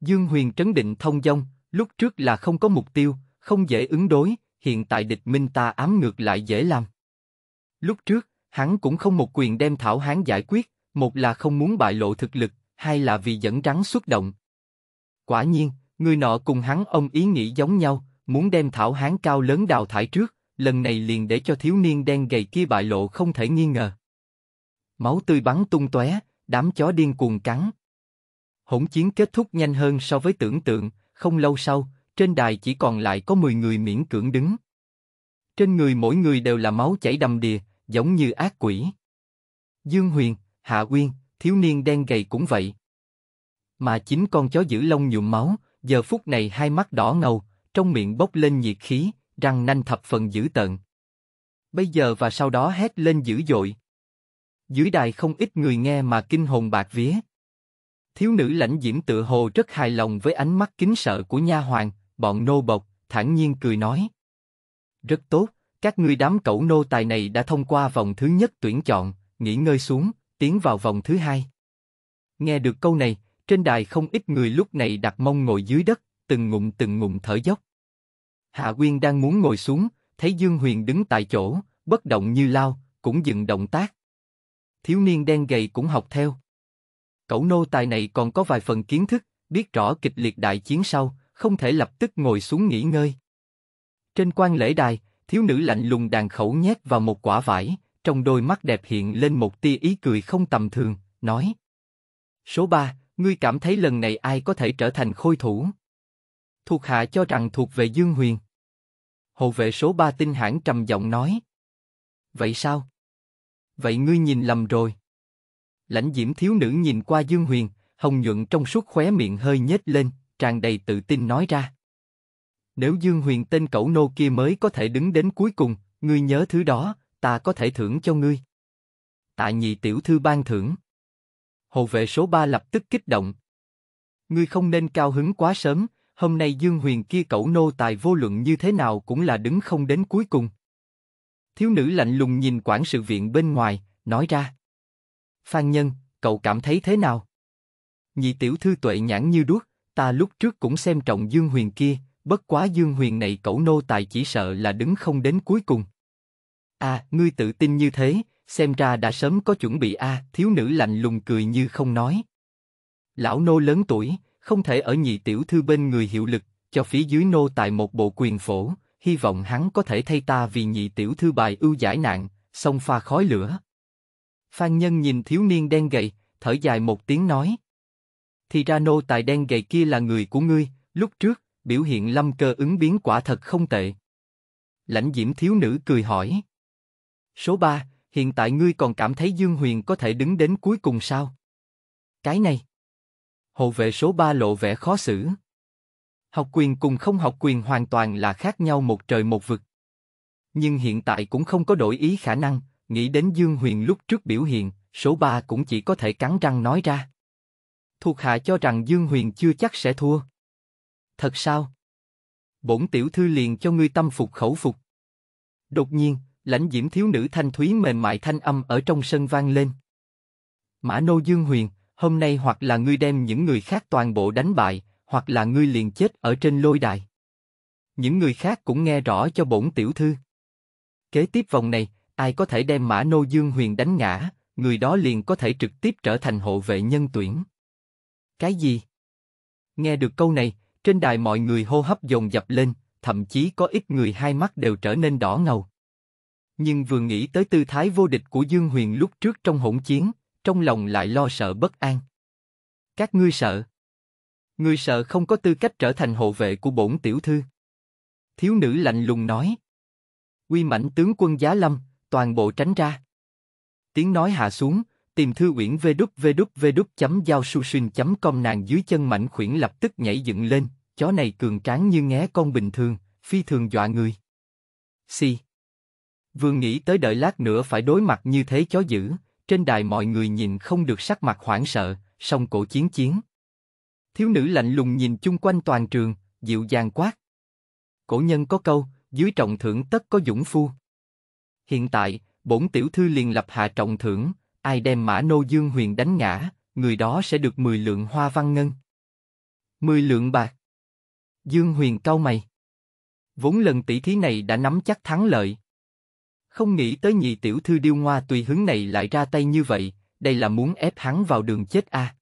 Dương Huyền trấn định thông dong, lúc trước là không có mục tiêu, không dễ ứng đối, hiện tại địch minh ta ám ngược lại dễ làm. Lúc trước, hắn cũng không một quyền đem Thảo Hán giải quyết, một là không muốn bại lộ thực lực, hai là vì dẫn rắn xuất động. Quả nhiên, người nọ cùng hắn ông ý nghĩ giống nhau, muốn đem thảo hán cao lớn đào thải trước, lần này liền để cho thiếu niên đen gầy kia bại lộ không thể nghi ngờ. Máu tươi bắn tung tóe, đám chó điên cuồng cắn. Hỗn chiến kết thúc nhanh hơn so với tưởng tượng, không lâu sau, trên đài chỉ còn lại có 10 người miễn cưỡng đứng. Trên người mỗi người đều là máu chảy đầm đìa, giống như ác quỷ. Dương Huyền, Hạ Uyên, thiếu niên đen gầy cũng vậy. Mà chính con chó giữ lông nhuộm máu, giờ phút này hai mắt đỏ ngầu, trong miệng bốc lên nhiệt khí, răng nanh thập phần dữ tợn. Bây giờ và sau đó hét lên dữ dội. Dưới đài không ít người nghe mà kinh hồn bạc vía. Thiếu nữ lãnh diễm tự hồ rất hài lòng với ánh mắt kính sợ của nha hoàng, bọn nô bộc, thản nhiên cười nói. Rất tốt, các ngươi đám cẩu nô tài này đã thông qua vòng thứ nhất tuyển chọn, nghỉ ngơi xuống, tiến vào vòng thứ hai. Nghe được câu này, trên đài không ít người lúc này đặt mông ngồi dưới đất, từng ngụm từng ngụm thở dốc. Hạ Quyên đang muốn ngồi xuống, thấy Dương Huyền đứng tại chỗ, bất động như lao, cũng dừng động tác. Thiếu niên đen gầy cũng học theo. cậu nô tài này còn có vài phần kiến thức, biết rõ kịch liệt đại chiến sau, không thể lập tức ngồi xuống nghỉ ngơi. Trên quan lễ đài, thiếu nữ lạnh lùng đàn khẩu nhét vào một quả vải, trong đôi mắt đẹp hiện lên một tia ý cười không tầm thường, nói Số 3, ngươi cảm thấy lần này ai có thể trở thành khôi thủ? Thuộc hạ cho rằng thuộc về Dương Huyền. Hộ vệ số ba tinh hãn trầm giọng nói. Vậy sao? Vậy ngươi nhìn lầm rồi. Lãnh diễm thiếu nữ nhìn qua Dương Huyền, hồng nhuận trong suốt khóe miệng hơi nhếch lên, tràn đầy tự tin nói ra. Nếu Dương Huyền tên cẩu nô kia mới có thể đứng đến cuối cùng, ngươi nhớ thứ đó, ta có thể thưởng cho ngươi. Tạ nhị tiểu thư ban thưởng. Hồ vệ số 3 lập tức kích động. Ngươi không nên cao hứng quá sớm, hôm nay Dương Huyền kia cẩu nô tài vô luận như thế nào cũng là đứng không đến cuối cùng. Thiếu nữ lạnh lùng nhìn quản sự viện bên ngoài, nói ra. Phan Nhân, cậu cảm thấy thế nào? Nhị tiểu thư tuệ nhãn như đuốc, ta lúc trước cũng xem trọng Dương Huyền kia, bất quá Dương Huyền này cẩu nô tài chỉ sợ là đứng không đến cuối cùng. À, ngươi tự tin như thế, xem ra đã sớm có chuẩn bị a thiếu nữ lạnh lùng cười như không nói lão nô lớn tuổi không thể ở nhị tiểu thư bên người hiệu lực cho phía dưới nô tại một bộ quyền phổ hy vọng hắn có thể thay ta vì nhị tiểu thư bài ưu giải nạn xông pha khói lửa phan nhân nhìn thiếu niên đen gầy thở dài một tiếng nói thì ra nô tài đen gầy kia là người của ngươi lúc trước biểu hiện lâm cơ ứng biến quả thật không tệ lãnh diễm thiếu nữ cười hỏi số ba hiện tại ngươi còn cảm thấy Dương Huyền có thể đứng đến cuối cùng sao? Cái này. Hộ vệ số 3 lộ vẻ khó xử. Học quyền cùng không học quyền hoàn toàn là khác nhau một trời một vực. Nhưng hiện tại cũng không có đổi ý khả năng, nghĩ đến Dương Huyền lúc trước biểu hiện, số 3 cũng chỉ có thể cắn răng nói ra. Thuộc hạ cho rằng Dương Huyền chưa chắc sẽ thua. Thật sao? Bổn tiểu thư liền cho ngươi tâm phục khẩu phục. Đột nhiên, lãnh diễm thiếu nữ thanh thúy mềm mại thanh âm ở trong sân vang lên. Mã Nô Dương Huyền, hôm nay hoặc là ngươi đem những người khác toàn bộ đánh bại, hoặc là ngươi liền chết ở trên lôi đài. Những người khác cũng nghe rõ cho bổn tiểu thư. Kế tiếp vòng này, ai có thể đem Mã Nô Dương Huyền đánh ngã, người đó liền có thể trực tiếp trở thành hộ vệ nhân tuyển. Cái gì? Nghe được câu này, trên đài mọi người hô hấp dồn dập lên, thậm chí có ít người hai mắt đều trở nên đỏ ngầu. Nhưng vừa nghĩ tới tư thái vô địch của Dương Huyền lúc trước trong hỗn chiến, trong lòng lại lo sợ bất an. Các ngươi sợ. Ngươi sợ không có tư cách trở thành hộ vệ của bổn tiểu thư. Thiếu nữ lạnh lùng nói. uy mảnh tướng quân giá lâm, toàn bộ tránh ra. Tiếng nói hạ xuống, tìm thư uyển vê đúc vê đúc vê đúc chấm giao su xuyên chấm com nàng dưới chân mảnh khuyển lập tức nhảy dựng lên, chó này cường tráng như ngé con bình thường, phi thường dọa người. Xì. Si. Vừa nghĩ tới đợi lát nữa phải đối mặt như thế chó dữ, trên đài mọi người nhìn không được sắc mặt hoảng sợ, song cổ chiến chiến. Thiếu nữ lạnh lùng nhìn chung quanh toàn trường, dịu dàng quát. Cổ nhân có câu, dưới trọng thưởng tất có dũng phu. Hiện tại, bổn tiểu thư liền lập hạ trọng thưởng, ai đem mã nô dương huyền đánh ngã, người đó sẽ được 10 lượng hoa văn ngân. 10 lượng bạc. Dương huyền cau mày. Vốn lần tỷ thí này đã nắm chắc thắng lợi, không nghĩ tới nhị tiểu thư điêu ngoa tùy hứng này lại ra tay như vậy, đây là muốn ép hắn vào đường chết à.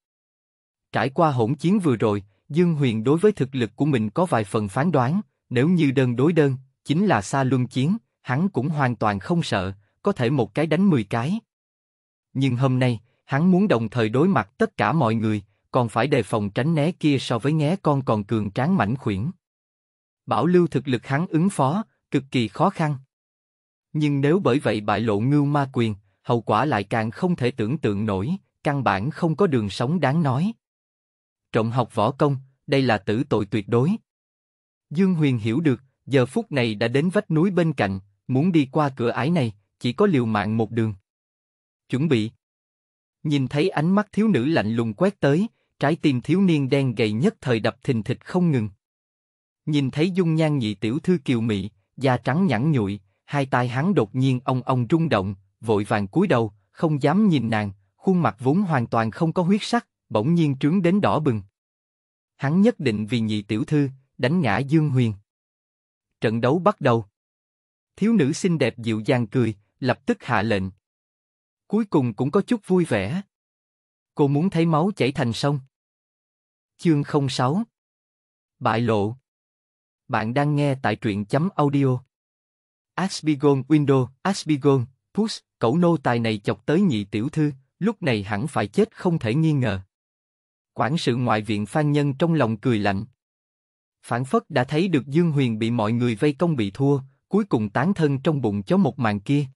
Trải qua hỗn chiến vừa rồi, Dương Huyền đối với thực lực của mình có vài phần phán đoán, nếu như đơn đối đơn, chính là xa luân chiến, hắn cũng hoàn toàn không sợ, có thể một cái đánh mười cái. Nhưng hôm nay, hắn muốn đồng thời đối mặt tất cả mọi người, còn phải đề phòng tránh né kia so với nghé con còn cường tráng mảnh khuyển. Bảo lưu thực lực hắn ứng phó, cực kỳ khó khăn. Nhưng nếu bởi vậy bại lộ ngưu ma quyền, hậu quả lại càng không thể tưởng tượng nổi, căn bản không có đường sống đáng nói. trộm học võ công, đây là tử tội tuyệt đối. Dương Huyền hiểu được, giờ phút này đã đến vách núi bên cạnh, muốn đi qua cửa ải này, chỉ có liều mạng một đường. Chuẩn bị. Nhìn thấy ánh mắt thiếu nữ lạnh lùng quét tới, trái tim thiếu niên đen gầy nhất thời đập thình thịch không ngừng. Nhìn thấy dung nhan nhị tiểu thư kiều mị, da trắng nhẵn nhụi, hai tay hắn đột nhiên ông ông rung động, vội vàng cúi đầu, không dám nhìn nàng, khuôn mặt vốn hoàn toàn không có huyết sắc, bỗng nhiên trướng đến đỏ bừng. Hắn nhất định vì nhị tiểu thư, đánh ngã Dương Huyền. Trận đấu bắt đầu. Thiếu nữ xinh đẹp dịu dàng cười, lập tức hạ lệnh. Cuối cùng cũng có chút vui vẻ. Cô muốn thấy máu chảy thành sông. Chương 06 Bại lộ Bạn đang nghe tại truyện chấm audio Asbigon Window, Asbigon, Push, cậu nô tài này chọc tới nhị tiểu thư, lúc này hẳn phải chết không thể nghi ngờ. Quản sự ngoại viện Phan Nhân trong lòng cười lạnh. Phản phất đã thấy được Dương Huyền bị mọi người vây công bị thua, cuối cùng tán thân trong bụng chó một màn kia.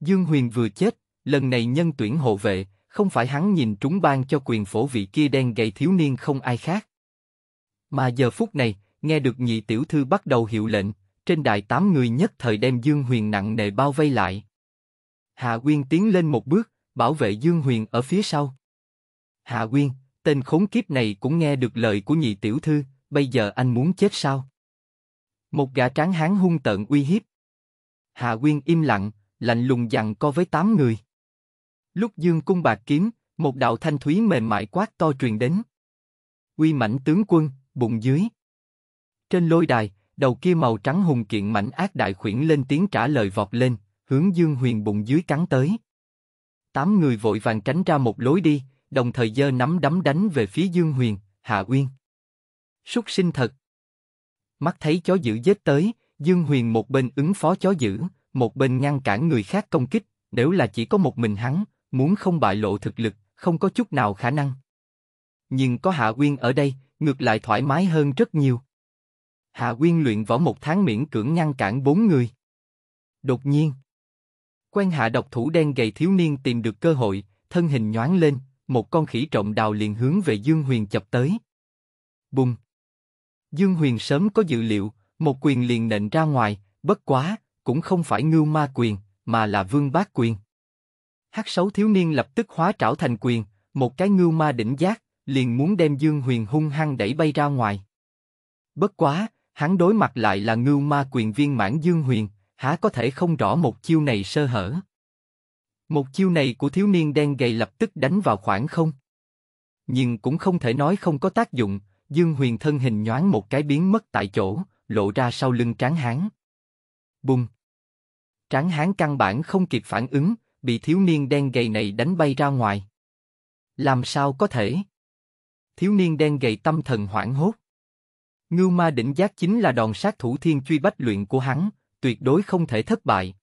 Dương Huyền vừa chết, lần này nhân tuyển hộ vệ, không phải hắn nhìn trúng ban cho quyền phổ vị kia đen gầy thiếu niên không ai khác. Mà giờ phút này, nghe được nhị tiểu thư bắt đầu hiệu lệnh, trên đài tám người nhất thời đem Dương Huyền nặng nề bao vây lại. Hạ Quyên tiến lên một bước, bảo vệ Dương Huyền ở phía sau. Hạ Quyên, tên khốn kiếp này cũng nghe được lời của nhị tiểu thư, bây giờ anh muốn chết sao? Một gã tráng hán hung tợn uy hiếp. Hạ Quyên im lặng, lạnh lùng dặn co với tám người. Lúc Dương cung bạc kiếm, một đạo thanh thúy mềm mại quát to truyền đến. Uy mãnh tướng quân, bụng dưới. Trên lôi đài, Đầu kia màu trắng hùng kiện mảnh ác đại khuyển lên tiếng trả lời vọt lên, hướng Dương Huyền bụng dưới cắn tới. Tám người vội vàng tránh ra một lối đi, đồng thời giơ nắm đấm đánh về phía Dương Huyền, Hạ Uyên. Súc sinh thật. Mắt thấy chó dữ giết tới, Dương Huyền một bên ứng phó chó dữ, một bên ngăn cản người khác công kích, nếu là chỉ có một mình hắn, muốn không bại lộ thực lực, không có chút nào khả năng. Nhưng có Hạ Uyên ở đây, ngược lại thoải mái hơn rất nhiều. Hạ Quyên luyện võ một tháng miễn cưỡng ngăn cản bốn người. Đột nhiên, quen hạ độc thủ đen gầy thiếu niên tìm được cơ hội, thân hình nhoáng lên, một con khỉ trộm đào liền hướng về Dương Huyền chập tới. Bùng! Dương Huyền sớm có dự liệu, một quyền liền nện ra ngoài, bất quá, cũng không phải ngưu ma quyền, mà là vương bát quyền. Hát sáu thiếu niên lập tức hóa trảo thành quyền, một cái ngưu ma đỉnh giác, liền muốn đem Dương Huyền hung hăng đẩy bay ra ngoài. Bất quá, Hắn đối mặt lại là ngưu ma quyền viên mãn Dương Huyền, há có thể không rõ một chiêu này sơ hở. Một chiêu này của thiếu niên đen gầy lập tức đánh vào khoảng không. Nhưng cũng không thể nói không có tác dụng, Dương Huyền thân hình nhoáng một cái biến mất tại chỗ, lộ ra sau lưng tráng hán. Bùng! Tráng hán căn bản không kịp phản ứng, bị thiếu niên đen gầy này đánh bay ra ngoài. Làm sao có thể? Thiếu niên đen gầy tâm thần hoảng hốt. Ngưu ma đỉnh giác chính là đòn sát thủ thiên truy bách luyện của hắn, tuyệt đối không thể thất bại.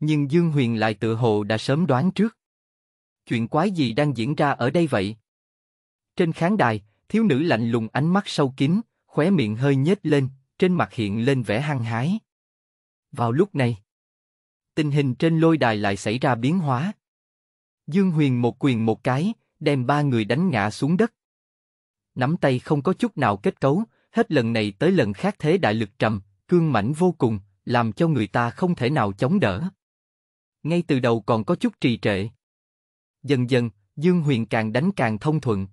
Nhưng Dương Huyền lại tự hồ đã sớm đoán trước. Chuyện quái gì đang diễn ra ở đây vậy? Trên khán đài, thiếu nữ lạnh lùng ánh mắt sâu kín, khóe miệng hơi nhếch lên, trên mặt hiện lên vẻ hăng hái. Vào lúc này, tình hình trên lôi đài lại xảy ra biến hóa. Dương Huyền một quyền một cái, đem ba người đánh ngã xuống đất. Nắm tay không có chút nào kết cấu, hết lần này tới lần khác thế đại lực trầm, cương mãnh vô cùng, làm cho người ta không thể nào chống đỡ. Ngay từ đầu còn có chút trì trệ. Dần dần, Dương Huyền càng đánh càng thông thuận.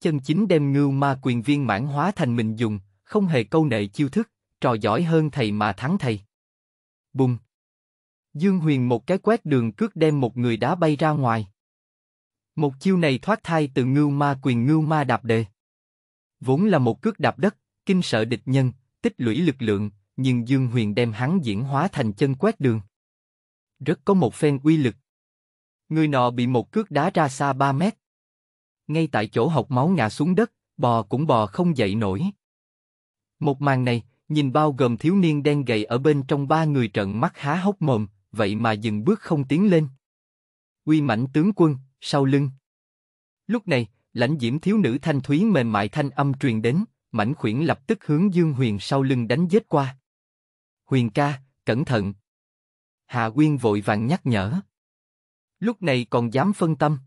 Chân chính đem ngưu ma quyền viên mãn hóa thành mình dùng, không hề câu nệ chiêu thức, trò giỏi hơn thầy mà thắng thầy. Bùng! Dương Huyền một cái quét đường cước đem một người đá bay ra ngoài. Một chiêu này thoát thai từ ngưu ma quyền ngưu ma đạp đề. Vốn là một cước đạp đất, kinh sợ địch nhân, tích lũy lực lượng, nhưng Dương Huyền đem hắn diễn hóa thành chân quét đường. Rất có một phen uy lực. Người nọ bị một cước đá ra xa 3 mét. Ngay tại chỗ học máu ngã xuống đất, bò cũng bò không dậy nổi. Một màn này, nhìn bao gồm thiếu niên đen gầy ở bên trong ba người trận mắt há hốc mồm, vậy mà dừng bước không tiến lên. Uy mãnh tướng quân, sau lưng. Lúc này, lãnh diễm thiếu nữ thanh thúy mềm mại thanh âm truyền đến, mảnh khuyển lập tức hướng Dương Huyền sau lưng đánh giết qua. Huyền ca, cẩn thận. Hạ Quyên vội vàng nhắc nhở. Lúc này còn dám phân tâm.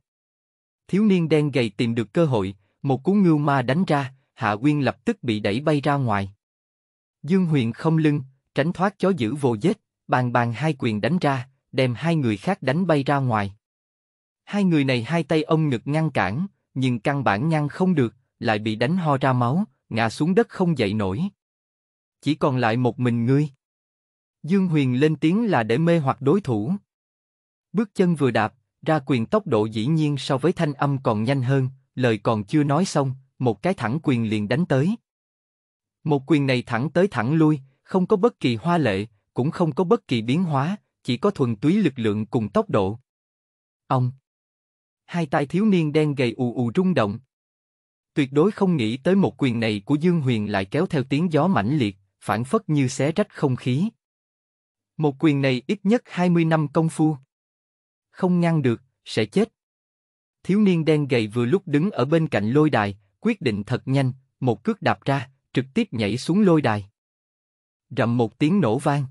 Thiếu niên đen gầy tìm được cơ hội, một cú ngưu ma đánh ra, Hạ Quyên lập tức bị đẩy bay ra ngoài. Dương Huyền không lưng, tránh thoát chó giữ vô vết, bàn bàn hai quyền đánh ra, đem hai người khác đánh bay ra ngoài. Hai người này hai tay ông ngực ngăn cản, nhưng căn bản ngăn không được, lại bị đánh ho ra máu, ngã xuống đất không dậy nổi. Chỉ còn lại một mình ngươi. Dương Huyền lên tiếng là để mê hoặc đối thủ. Bước chân vừa đạp, ra quyền tốc độ dĩ nhiên so với thanh âm còn nhanh hơn, lời còn chưa nói xong, một cái thẳng quyền liền đánh tới. Một quyền này thẳng tới thẳng lui, không có bất kỳ hoa lệ, cũng không có bất kỳ biến hóa, chỉ có thuần túy lực lượng cùng tốc độ. Ông Hai tay thiếu niên đen gầy ù ù rung động. Tuyệt đối không nghĩ tới một quyền này của Dương Huyền lại kéo theo tiếng gió mãnh liệt, phản phất như xé rách không khí. Một quyền này ít nhất 20 năm công phu. Không ngăn được, sẽ chết. Thiếu niên đen gầy vừa lúc đứng ở bên cạnh lôi đài, quyết định thật nhanh, một cước đạp ra, trực tiếp nhảy xuống lôi đài. Rầm một tiếng nổ vang.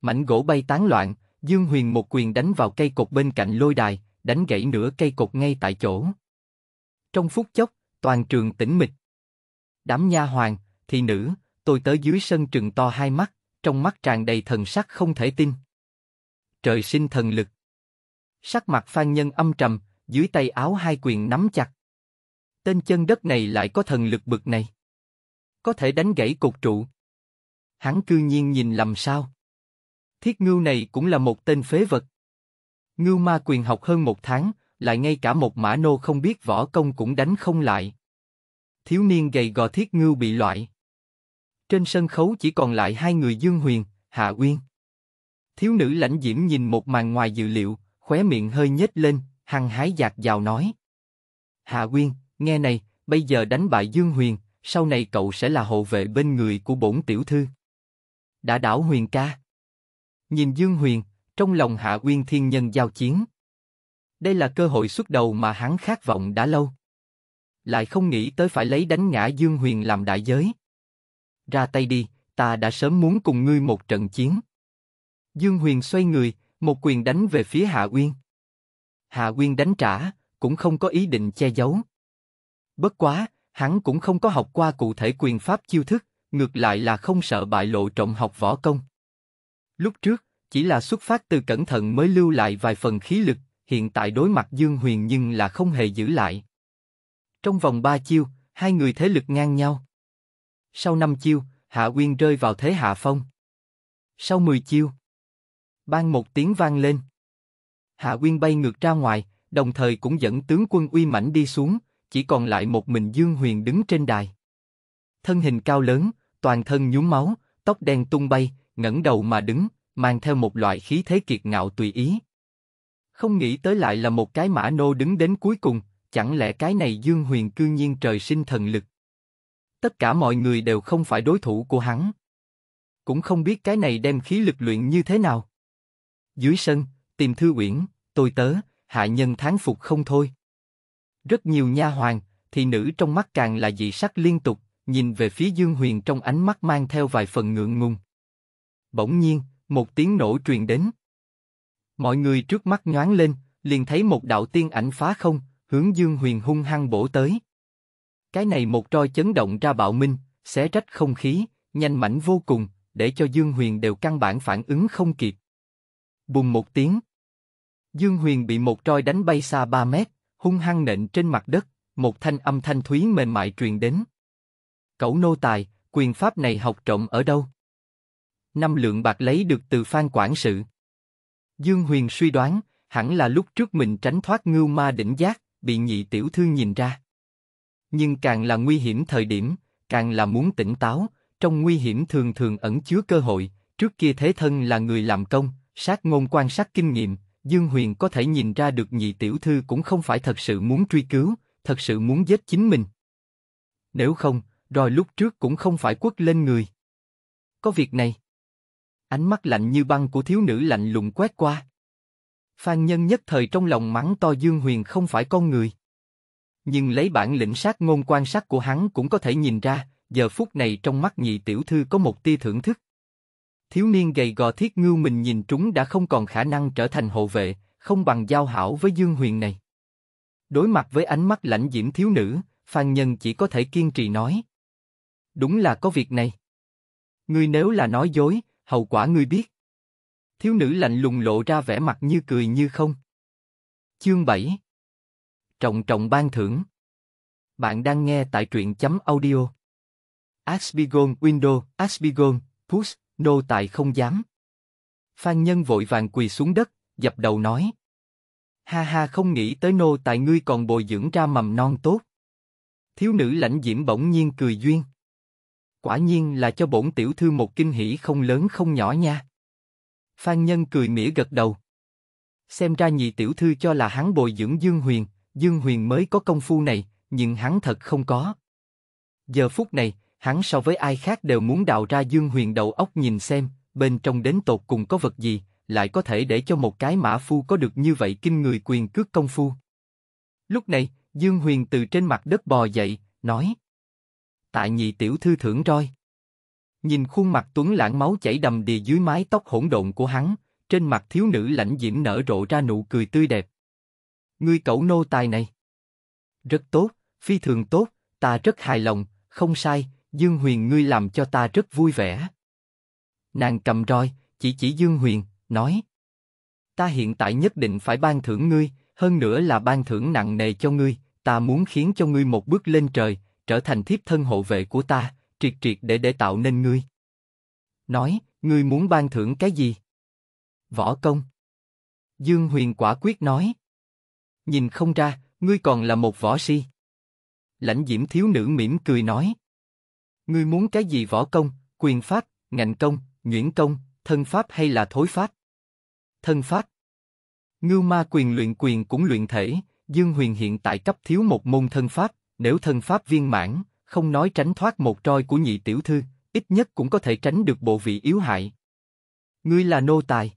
Mảnh gỗ bay tán loạn, Dương Huyền một quyền đánh vào cây cột bên cạnh lôi đài, đánh gãy nửa cây cột ngay tại chỗ. Trong phút chốc, toàn trường tĩnh mịch. Đám nha hoàng, thị nữ, tôi tới dưới sân trừng to hai mắt, trong mắt tràn đầy thần sắc không thể tin. Trời sinh thần lực. Sắc mặt phan nhân âm trầm, dưới tay áo hai quyền nắm chặt. Tên chân đất này lại có thần lực bực này. Có thể đánh gãy cột trụ. Hắn cư nhiên nhìn làm sao. Thiết ngưu này cũng là một tên phế vật. Ngưu ma quyền học hơn một tháng, lại ngay cả một mã nô không biết võ công cũng đánh không lại. Thiếu niên gầy gò thiết ngưu bị loại. Trên sân khấu chỉ còn lại hai người Dương Huyền, Hạ Uyên. Thiếu nữ lãnh diễm nhìn một màn ngoài dự liệu, khóe miệng hơi nhếch lên, hăng hái dạt dào nói. Hạ Uyên, nghe này, bây giờ đánh bại Dương Huyền, sau này cậu sẽ là hộ vệ bên người của bổn tiểu thư. Đã đảo Huyền ca. Nhìn Dương Huyền, trong lòng Hạ Uyên Thiên Nhân giao chiến. Đây là cơ hội xuất đầu mà hắn khát vọng đã lâu. Lại không nghĩ tới phải lấy đánh ngã Dương Huyền làm đại giới. Ra tay đi, ta đã sớm muốn cùng ngươi một trận chiến. Dương Huyền xoay người, một quyền đánh về phía Hạ Uyên. Hạ Uyên đánh trả, cũng không có ý định che giấu. Bất quá, hắn cũng không có học qua cụ thể quyền pháp chiêu thức, ngược lại là không sợ bại lộ trọng học võ công. Lúc trước, chỉ là xuất phát từ cẩn thận mới lưu lại vài phần khí lực, hiện tại đối mặt Dương Huyền nhưng là không hề giữ lại. Trong vòng ba chiêu, hai người thế lực ngang nhau. Sau năm chiêu, Hạ Uyên rơi vào thế hạ phong. Sau 10 chiêu, ban một tiếng vang lên. Hạ Uyên bay ngược ra ngoài, đồng thời cũng dẫn tướng quân uy mãnh đi xuống, chỉ còn lại một mình Dương Huyền đứng trên đài. Thân hình cao lớn, toàn thân nhúm máu, tóc đen tung bay, ngẩng đầu mà đứng, mang theo một loại khí thế kiệt ngạo tùy ý. Không nghĩ tới lại là một cái mã nô đứng đến cuối cùng, chẳng lẽ cái này Dương Huyền cư nhiên trời sinh thần lực. Tất cả mọi người đều không phải đối thủ của hắn. Cũng không biết cái này đem khí lực luyện như thế nào. Dưới sân, tìm thư uyển, tôi tớ, hạ nhân tháng phục không thôi. Rất nhiều nha hoàng, thì nữ trong mắt càng là dị sắc liên tục, nhìn về phía Dương Huyền trong ánh mắt mang theo vài phần ngượng ngùng. Bỗng nhiên, một tiếng nổ truyền đến. Mọi người trước mắt nhoáng lên, liền thấy một đạo tiên ảnh phá không, hướng Dương Huyền hung hăng bổ tới. Cái này một roi chấn động ra bạo minh, xé rách không khí, nhanh mảnh vô cùng, để cho Dương Huyền đều căn bản phản ứng không kịp. Bùng một tiếng. Dương Huyền bị một roi đánh bay xa 3 mét, hung hăng nện trên mặt đất, một thanh âm thanh thúy mềm mại truyền đến. cậu nô tài, quyền pháp này học trộm ở đâu? năm lượng bạc lấy được từ Phan Quản sự. Dương Huyền suy đoán, hẳn là lúc trước mình tránh thoát ngưu ma đỉnh giác, bị nhị tiểu thư nhìn ra. Nhưng càng là nguy hiểm thời điểm, càng là muốn tỉnh táo, trong nguy hiểm thường thường ẩn chứa cơ hội, trước kia thế thân là người làm công, sát ngôn quan sát kinh nghiệm, Dương Huyền có thể nhìn ra được nhị tiểu thư cũng không phải thật sự muốn truy cứu, thật sự muốn giết chính mình. Nếu không, rồi lúc trước cũng không phải quất lên người. Có việc này. Ánh mắt lạnh như băng của thiếu nữ lạnh lùng quét qua. Phan Nhân nhất thời trong lòng mắng to Dương Huyền không phải con người. Nhưng lấy bản lĩnh sát ngôn quan sát của hắn cũng có thể nhìn ra, giờ phút này trong mắt nhị tiểu thư có một tia thưởng thức. Thiếu niên gầy gò thiết ngưu mình nhìn trúng đã không còn khả năng trở thành hộ vệ, không bằng giao hảo với Dương Huyền này. Đối mặt với ánh mắt lạnh diễm thiếu nữ, Phan Nhân chỉ có thể kiên trì nói. Đúng là có việc này. Ngươi nếu là nói dối, hậu quả ngươi biết. Thiếu nữ lạnh lùng lộ ra vẻ mặt như cười như không. Chương 7 Trọng trọng ban thưởng Bạn đang nghe tại truyện chấm audio. Asbigon Window, Asbigon, Push, Nô Tài không dám. Phan Nhân vội vàng quỳ xuống đất, dập đầu nói. Ha ha không nghĩ tới nô tài ngươi còn bồi dưỡng ra mầm non tốt. Thiếu nữ lãnh diễm bỗng nhiên cười duyên. Quả nhiên là cho bổn tiểu thư một kinh hỉ không lớn không nhỏ nha. Phan Nhân cười mỉa gật đầu. Xem ra nhị tiểu thư cho là hắn bồi dưỡng Dương Huyền, Dương Huyền mới có công phu này, nhưng hắn thật không có. Giờ phút này, hắn so với ai khác đều muốn đào ra Dương Huyền đầu óc nhìn xem, bên trong đến tột cùng có vật gì, lại có thể để cho một cái mã phu có được như vậy kinh người quyền cước công phu. Lúc này, Dương Huyền từ trên mặt đất bò dậy, nói tại nhị tiểu thư thưởng roi. Nhìn khuôn mặt tuấn lãng máu chảy đầm đìa dưới mái tóc hỗn độn của hắn, trên mặt thiếu nữ lãnh diễm nở rộ ra nụ cười tươi đẹp. Ngươi cậu nô tài này. Rất tốt, phi thường tốt, ta rất hài lòng, không sai, Dương Huyền ngươi làm cho ta rất vui vẻ. Nàng cầm roi, chỉ chỉ Dương Huyền, nói. Ta hiện tại nhất định phải ban thưởng ngươi, hơn nữa là ban thưởng nặng nề cho ngươi, ta muốn khiến cho ngươi một bước lên trời, trở thành thiếp thân hộ vệ của ta, triệt triệt để để tạo nên ngươi. Nói, ngươi muốn ban thưởng cái gì? Võ công. Dương Huyền quả quyết nói. Nhìn không ra, ngươi còn là một võ si. Lãnh diễm thiếu nữ mỉm cười nói. Ngươi muốn cái gì võ công, quyền pháp, ngành công, nhuyễn công, thân pháp hay là thối pháp? Thân pháp. Ngưu ma quyền luyện quyền cũng luyện thể, Dương Huyền hiện tại cấp thiếu một môn thân pháp, nếu thân pháp viên mãn, không nói tránh thoát một roi của nhị tiểu thư, ít nhất cũng có thể tránh được bộ vị yếu hại. Ngươi là nô tài.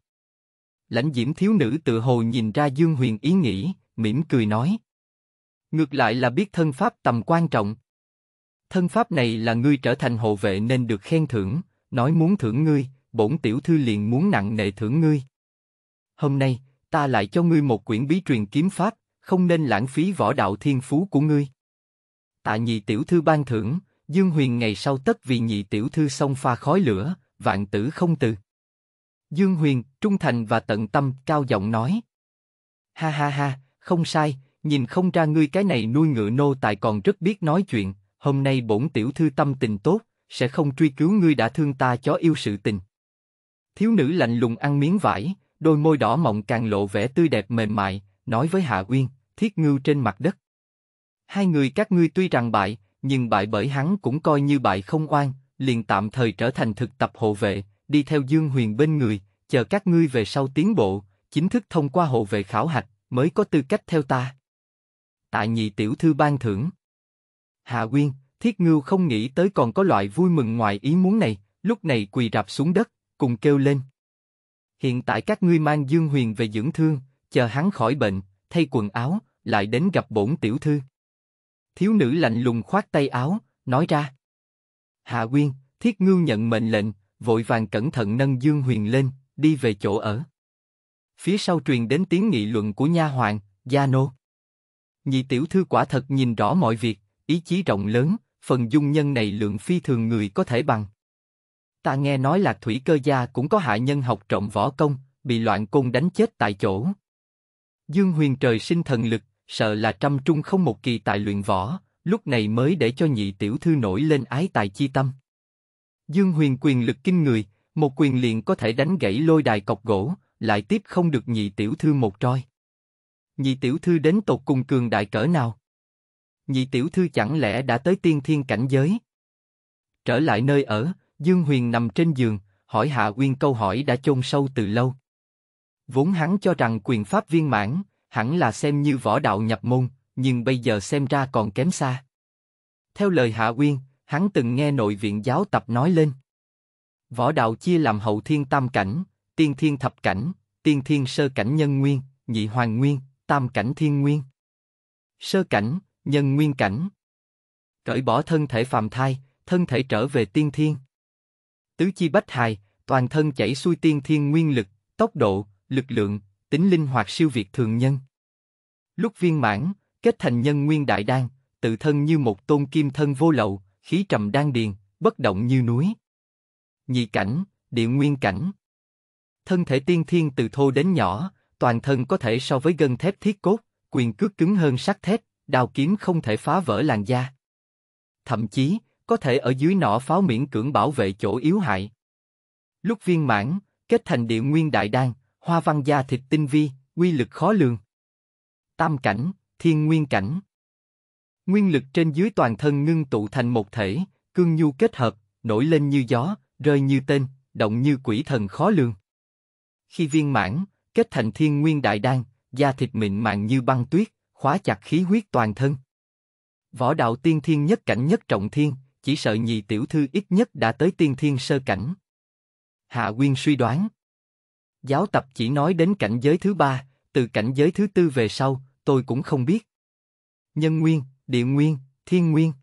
Lãnh diễm thiếu nữ tự hồ nhìn ra Dương Huyền ý nghĩ, mỉm cười nói. Ngược lại là biết thân pháp tầm quan trọng. Thân pháp này là ngươi trở thành hộ vệ nên được khen thưởng, nói muốn thưởng ngươi, bổn tiểu thư liền muốn nặng nề thưởng ngươi. Hôm nay, ta lại cho ngươi một quyển bí truyền kiếm pháp, không nên lãng phí võ đạo thiên phú của ngươi tạ nhị tiểu thư ban thưởng, Dương Huyền ngày sau tất vì nhị tiểu thư xong pha khói lửa, vạn tử không từ. Dương Huyền, trung thành và tận tâm, cao giọng nói. Ha ha ha, không sai, nhìn không ra ngươi cái này nuôi ngựa nô tài còn rất biết nói chuyện, hôm nay bổn tiểu thư tâm tình tốt, sẽ không truy cứu ngươi đã thương ta cho yêu sự tình. Thiếu nữ lạnh lùng ăn miếng vải, đôi môi đỏ mọng càng lộ vẻ tươi đẹp mềm mại, nói với Hạ Uyên, thiết ngưu trên mặt đất. Hai người các ngươi tuy rằng bại, nhưng bại bởi hắn cũng coi như bại không oan, liền tạm thời trở thành thực tập hộ vệ, đi theo Dương Huyền bên người, chờ các ngươi về sau tiến bộ, chính thức thông qua hộ vệ khảo hạch, mới có tư cách theo ta. Tại nhị tiểu thư ban thưởng. Hạ nguyên Thiết Ngưu không nghĩ tới còn có loại vui mừng ngoài ý muốn này, lúc này quỳ rạp xuống đất, cùng kêu lên. Hiện tại các ngươi mang Dương Huyền về dưỡng thương, chờ hắn khỏi bệnh, thay quần áo, lại đến gặp bổn tiểu thư. Thiếu nữ lạnh lùng khoát tay áo, nói ra. Hạ Quyên, Thiết Ngưu nhận mệnh lệnh, vội vàng cẩn thận nâng Dương Huyền lên, đi về chỗ ở. Phía sau truyền đến tiếng nghị luận của nha hoàng, Gia Nô. Nhị tiểu thư quả thật nhìn rõ mọi việc, ý chí rộng lớn, phần dung nhân này lượng phi thường người có thể bằng. Ta nghe nói là thủy cơ gia cũng có hạ nhân học trộm võ công, bị loạn côn đánh chết tại chỗ. Dương Huyền trời sinh thần lực, sợ là trăm trung không một kỳ tài luyện võ, lúc này mới để cho nhị tiểu thư nổi lên ái tài chi tâm. Dương Huyền quyền lực kinh người, một quyền liền có thể đánh gãy lôi đài cọc gỗ, lại tiếp không được nhị tiểu thư một trôi. Nhị tiểu thư đến tột cùng cường đại cỡ nào? Nhị tiểu thư chẳng lẽ đã tới tiên thiên cảnh giới? Trở lại nơi ở, Dương Huyền nằm trên giường, hỏi Hạ Uyên câu hỏi đã chôn sâu từ lâu. Vốn hắn cho rằng quyền pháp viên mãn, hẳn là xem như võ đạo nhập môn, nhưng bây giờ xem ra còn kém xa. Theo lời Hạ Uyên, hắn từng nghe nội viện giáo tập nói lên. Võ đạo chia làm hậu thiên tam cảnh, tiên thiên thập cảnh, tiên thiên sơ cảnh nhân nguyên, nhị hoàng nguyên, tam cảnh thiên nguyên. Sơ cảnh, nhân nguyên cảnh. Cởi bỏ thân thể phàm thai, thân thể trở về tiên thiên. Tứ chi bách hài, toàn thân chảy xuôi tiên thiên nguyên lực, tốc độ, lực lượng, tính linh hoạt siêu việt thường nhân. Lúc viên mãn, kết thành nhân nguyên đại đan, tự thân như một tôn kim thân vô lậu, khí trầm đan điền, bất động như núi. Nhị cảnh, địa nguyên cảnh. Thân thể tiên thiên từ thô đến nhỏ, toàn thân có thể so với gân thép thiết cốt, quyền cước cứng hơn sắt thép, đao kiếm không thể phá vỡ làn da. Thậm chí, có thể ở dưới nỏ pháo miễn cưỡng bảo vệ chỗ yếu hại. Lúc viên mãn, kết thành địa nguyên đại đan, hoa văn da thịt tinh vi, quy lực khó lường tam cảnh, thiên nguyên cảnh. Nguyên lực trên dưới toàn thân ngưng tụ thành một thể, cương nhu kết hợp, nổi lên như gió, rơi như tên, động như quỷ thần khó lường. Khi viên mãn, kết thành thiên nguyên đại đan, da thịt mịn màng như băng tuyết, khóa chặt khí huyết toàn thân. Võ đạo tiên thiên nhất cảnh nhất trọng thiên, chỉ sợ nhị tiểu thư ít nhất đã tới tiên thiên sơ cảnh. Hạ Quyên suy đoán. Giáo tập chỉ nói đến cảnh giới thứ ba, từ cảnh giới thứ tư về sau, tôi cũng không biết. Nhân nguyên, địa nguyên, thiên nguyên.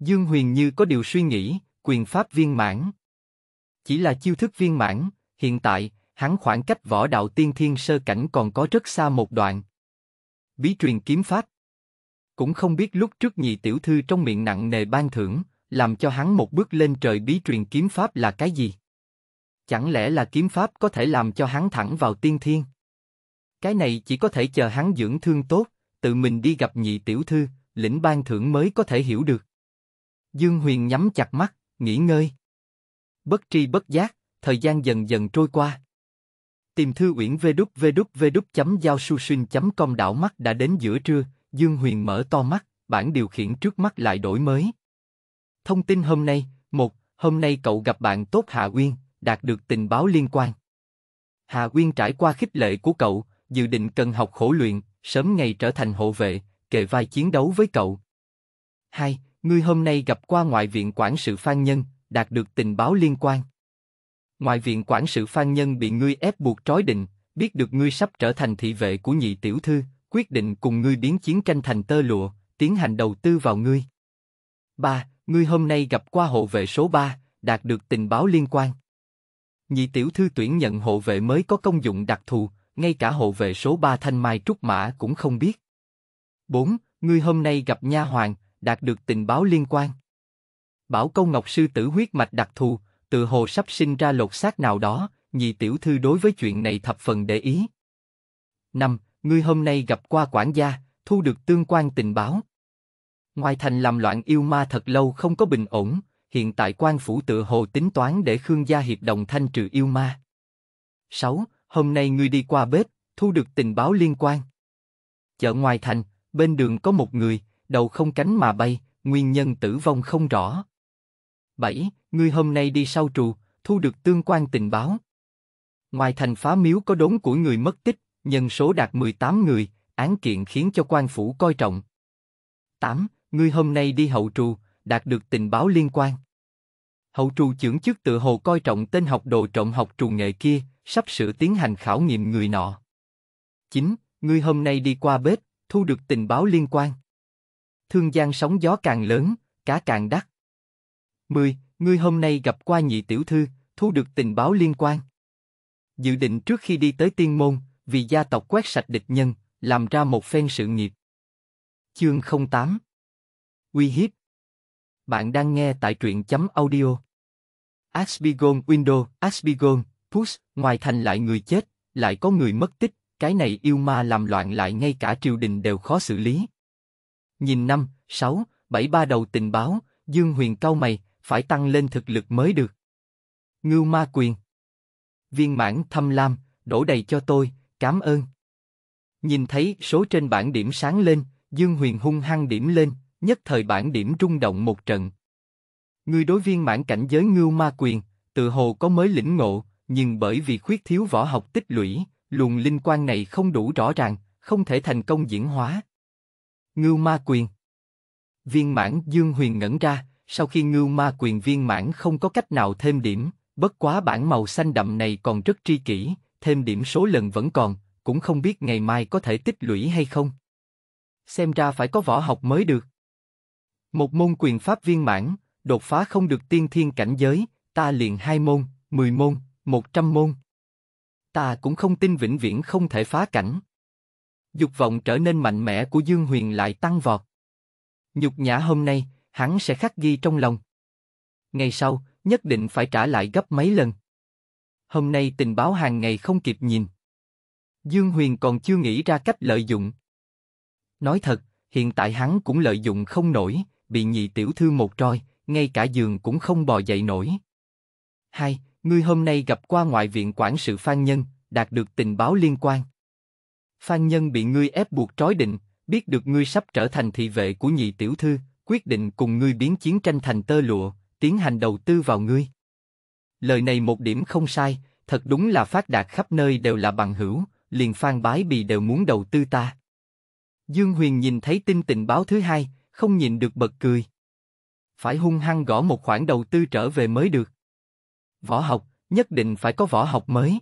Dương Huyền như có điều suy nghĩ, quyền pháp viên mãn. Chỉ là chiêu thức viên mãn, hiện tại, hắn khoảng cách võ đạo tiên thiên sơ cảnh còn có rất xa một đoạn. Bí truyền kiếm pháp. Cũng không biết lúc trước nhị tiểu thư trong miệng nặng nề ban thưởng, làm cho hắn một bước lên trời bí truyền kiếm pháp là cái gì? Chẳng lẽ là kiếm pháp có thể làm cho hắn thẳng vào tiên thiên? Cái này chỉ có thể chờ hắn dưỡng thương tốt, tự mình đi gặp nhị tiểu thư, lĩnh ban thưởng mới có thể hiểu được. Dương Huyền nhắm chặt mắt, nghỉ ngơi. Bất tri bất giác, thời gian dần dần trôi qua. Tìm thư uyển vđvđvđ.giao.susin.com đảo mắt đã đến giữa trưa, Dương Huyền mở to mắt, bản điều khiển trước mắt lại đổi mới. Thông tin hôm nay, một, Hôm nay cậu gặp bạn tốt Hạ Uyên, đạt được tình báo liên quan. Hạ Uyên trải qua khích lệ của cậu, dự định cần học khổ luyện, sớm ngày trở thành hộ vệ, kề vai chiến đấu với cậu. Hai, Ngươi hôm nay gặp qua ngoại viện quản sự Phan Nhân, đạt được tình báo liên quan. Ngoại viện quản sự Phan Nhân bị ngươi ép buộc trói định, biết được ngươi sắp trở thành thị vệ của nhị tiểu thư, quyết định cùng ngươi biến chiến tranh thành tơ lụa, tiến hành đầu tư vào ngươi. Ba, Ngươi hôm nay gặp qua hộ vệ số 3, đạt được tình báo liên quan. Nhị tiểu thư tuyển nhận hộ vệ mới có công dụng đặc thù, ngay cả hộ vệ số 3 Thanh Mai Trúc Mã cũng không biết. 4. Ngươi hôm nay gặp nha hoàng, đạt được tình báo liên quan. Bảo công Ngọc sư tử huyết mạch đặc thù, tự hồ sắp sinh ra lột xác nào đó, nhị tiểu thư đối với chuyện này thập phần để ý. 5. Ngươi hôm nay gặp qua quản gia, thu được tương quan tình báo. Ngoài thành làm loạn yêu ma thật lâu không có bình ổn, hiện tại quan phủ tự hồ tính toán để Khương gia hiệp đồng thanh trừ yêu ma. 6 hôm nay ngươi đi qua bếp, thu được tình báo liên quan. Chợ ngoài thành, bên đường có một người, đầu không cánh mà bay, nguyên nhân tử vong không rõ. 7. Ngươi hôm nay đi sau trù, thu được tương quan tình báo. Ngoài thành phá miếu có đốn của người mất tích, nhân số đạt 18 người, án kiện khiến cho quan phủ coi trọng. 8. Ngươi hôm nay đi hậu trù, đạt được tình báo liên quan. Hậu trù trưởng chức tự hồ coi trọng tên học đồ trọng học trù nghệ kia, sắp sửa tiến hành khảo nghiệm người nọ. 9. Ngươi hôm nay đi qua bếp, thu được tình báo liên quan. Thương gian sóng gió càng lớn, cá càng đắt. 10. Ngươi hôm nay gặp qua nhị tiểu thư, thu được tình báo liên quan. Dự định trước khi đi tới tiên môn, vì gia tộc quét sạch địch nhân, làm ra một phen sự nghiệp. Chương 08 Uy hiếp Bạn đang nghe tại truyện chấm audio. Aspigon Window, Aspigon, Push, ngoài thành lại người chết, lại có người mất tích, cái này yêu ma làm loạn lại ngay cả triều đình đều khó xử lý. Nhìn năm, sáu, bảy ba đầu tình báo, Dương Huyền cau mày, phải tăng lên thực lực mới được. Ngưu ma quyền. Viên mãn thâm lam, đổ đầy cho tôi, cảm ơn. Nhìn thấy số trên bảng điểm sáng lên, Dương Huyền hung hăng điểm lên, nhất thời bảng điểm rung động một trận. Người đối viên mãn cảnh giới ngưu ma quyền, tự hồ có mới lĩnh ngộ, nhưng bởi vì khuyết thiếu võ học tích lũy, luồng linh quan này không đủ rõ ràng, không thể thành công diễn hóa. Ngưu ma quyền Viên mãn Dương Huyền ngẩn ra, sau khi ngưu ma quyền viên mãn không có cách nào thêm điểm, bất quá bản màu xanh đậm này còn rất tri kỷ, thêm điểm số lần vẫn còn, cũng không biết ngày mai có thể tích lũy hay không. Xem ra phải có võ học mới được. Một môn quyền pháp viên mãn, đột phá không được tiên thiên cảnh giới, ta liền hai môn, mười môn, một trăm môn. Ta cũng không tin vĩnh viễn không thể phá cảnh. Dục vọng trở nên mạnh mẽ của Dương Huyền lại tăng vọt. Nhục nhã hôm nay, hắn sẽ khắc ghi trong lòng. Ngày sau, nhất định phải trả lại gấp mấy lần. Hôm nay tình báo hàng ngày không kịp nhìn. Dương Huyền còn chưa nghĩ ra cách lợi dụng. Nói thật, hiện tại hắn cũng lợi dụng không nổi, bị nhị tiểu thư một roi, ngay cả giường cũng không bò dậy nổi. Hai, ngươi hôm nay gặp qua ngoại viện quản sự Phan Nhân, đạt được tình báo liên quan. Phan Nhân bị ngươi ép buộc trói định, biết được ngươi sắp trở thành thị vệ của nhị tiểu thư, quyết định cùng ngươi biến chiến tranh thành tơ lụa, tiến hành đầu tư vào ngươi. Lời này một điểm không sai, thật đúng là phát đạt khắp nơi đều là bằng hữu, liền Phan Bái Bì đều muốn đầu tư ta. Dương Huyền nhìn thấy tin tình báo thứ hai, không nhìn được bật cười. Phải hung hăng gõ một khoản đầu tư trở về mới được. Võ học, nhất định phải có võ học mới.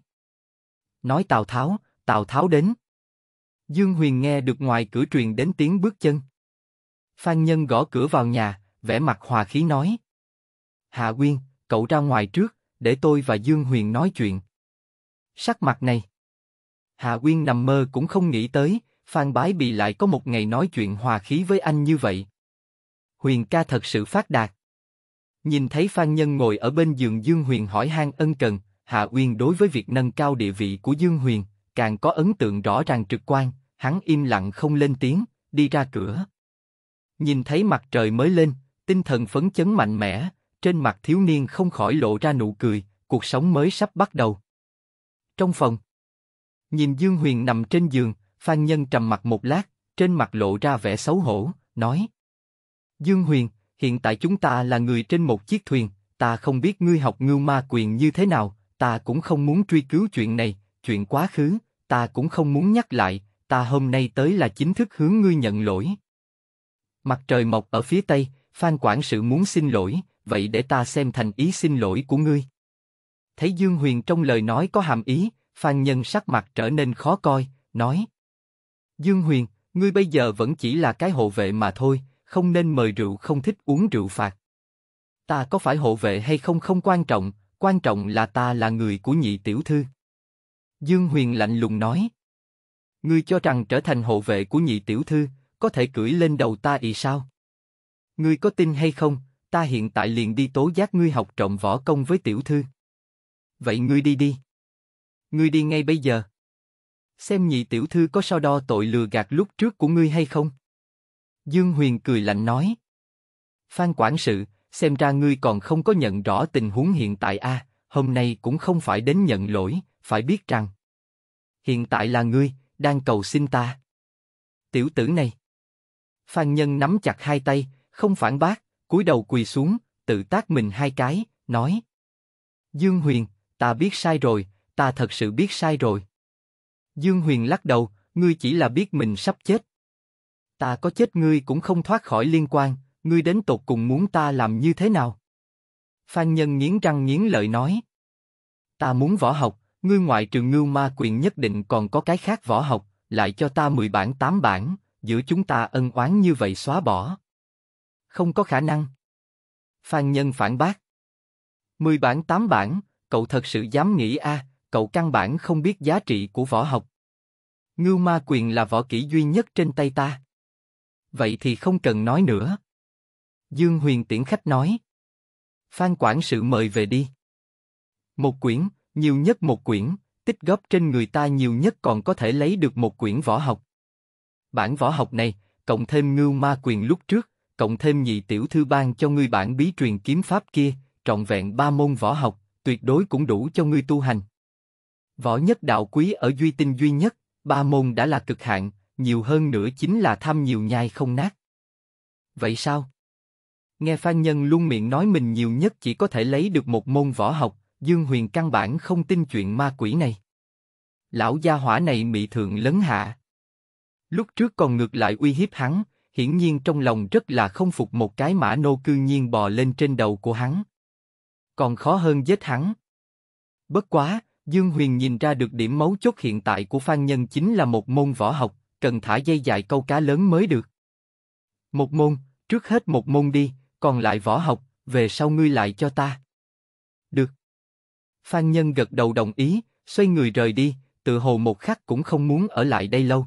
Nói Tào Tháo, Tào Tháo đến. Dương Huyền nghe được ngoài cửa truyền đến tiếng bước chân. Phan Nhân gõ cửa vào nhà, vẻ mặt hòa khí nói. Hạ Quyên, cậu ra ngoài trước, để tôi và Dương Huyền nói chuyện. Sắc mặt này. Hạ Quyên nằm mơ cũng không nghĩ tới, Phan Bái bì lại có một ngày nói chuyện hòa khí với anh như vậy. Huyền ca thật sự phát đạt. Nhìn thấy Phan Nhân ngồi ở bên giường Dương Huyền hỏi han ân cần, Hạ Uyên đối với việc nâng cao địa vị của Dương Huyền, càng có ấn tượng rõ ràng trực quan, hắn im lặng không lên tiếng, đi ra cửa. Nhìn thấy mặt trời mới lên, tinh thần phấn chấn mạnh mẽ, trên mặt thiếu niên không khỏi lộ ra nụ cười, cuộc sống mới sắp bắt đầu. Trong phòng, nhìn Dương Huyền nằm trên giường, Phan Nhân trầm mặt một lát, trên mặt lộ ra vẻ xấu hổ, nói: Dương Huyền, hiện tại chúng ta là người trên một chiếc thuyền, ta không biết ngươi học ngưu ma quyền như thế nào, ta cũng không muốn truy cứu chuyện này, chuyện quá khứ, ta cũng không muốn nhắc lại, ta hôm nay tới là chính thức hướng ngươi nhận lỗi. Mặt trời mọc ở phía tây, Phan quản sự muốn xin lỗi, vậy để ta xem thành ý xin lỗi của ngươi. Thấy Dương Huyền trong lời nói có hàm ý, Phan Nhân sắc mặt trở nên khó coi, nói. Dương Huyền, ngươi bây giờ vẫn chỉ là cái hộ vệ mà thôi, không nên mời rượu không thích uống rượu phạt. Ta có phải hộ vệ hay không không quan trọng, quan trọng là ta là người của nhị tiểu thư. Dương Huyền lạnh lùng nói. Ngươi cho rằng trở thành hộ vệ của nhị tiểu thư, có thể cưỡi lên đầu ta ì sao? Ngươi có tin hay không, ta hiện tại liền đi tố giác ngươi học trộm võ công với tiểu thư. Vậy ngươi đi đi. Ngươi đi ngay bây giờ. Xem nhị tiểu thư có sao đo tội lừa gạt lúc trước của ngươi hay không? Dương Huyền cười lạnh nói. Phan quản sự, xem ra ngươi còn không có nhận rõ tình huống hiện tại a. hôm nay cũng không phải đến nhận lỗi, phải biết rằng hiện tại là ngươi đang cầu xin ta. Tiểu tử này. Phan Nhân nắm chặt hai tay, không phản bác, cúi đầu quỳ xuống, tự tác mình hai cái, nói: Dương Huyền, ta biết sai rồi, ta thật sự biết sai rồi. Dương Huyền lắc đầu, ngươi chỉ là biết mình sắp chết, Ta có chết ngươi cũng không thoát khỏi liên quan, ngươi đến tột cùng muốn ta làm như thế nào? Phan Nhân nghiến răng nghiến lợi nói. Ta muốn võ học, ngươi ngoại trừ ngưu ma quyền nhất định còn có cái khác võ học, lại cho ta 10 bản 8 bản, giữa chúng ta ân oán như vậy xóa bỏ. Không có khả năng. Phan Nhân phản bác. 10 bản 8 bản, cậu thật sự dám nghĩ a, à, cậu căn bản không biết giá trị của võ học. Ngưu ma quyền là võ kỹ duy nhất trên tay ta vậy thì không cần nói nữa. Dương Huyền tiễn khách nói. Phan quản sự mời về đi. Một quyển, nhiều nhất một quyển, tích góp trên người ta nhiều nhất còn có thể lấy được một quyển võ học. Bản võ học này, cộng thêm ngưu ma quyền lúc trước, cộng thêm nhị tiểu thư ban cho ngươi bản bí truyền kiếm pháp kia, trọn vẹn ba môn võ học, tuyệt đối cũng đủ cho ngươi tu hành. Võ nhất đạo quý ở duy tinh duy nhất, ba môn đã là cực hạn, nhiều hơn nữa chính là tham nhiều nhai không nát. Vậy sao? Nghe Phan Nhân luôn miệng nói mình nhiều nhất chỉ có thể lấy được một môn võ học, Dương Huyền căn bản không tin chuyện ma quỷ này. Lão gia hỏa này mị thượng lớn hạ. Lúc trước còn ngược lại uy hiếp hắn, hiển nhiên trong lòng rất là không phục một cái mã nô cư nhiên bò lên trên đầu của hắn. Còn khó hơn giết hắn. Bất quá, Dương Huyền nhìn ra được điểm mấu chốt hiện tại của Phan Nhân chính là một môn võ học, cần thả dây dài câu cá lớn mới được. Một môn, trước hết một môn đi, còn lại võ học, về sau ngươi lại cho ta. Được. Phan Nhân gật đầu đồng ý, xoay người rời đi, tự hồ một khắc cũng không muốn ở lại đây lâu.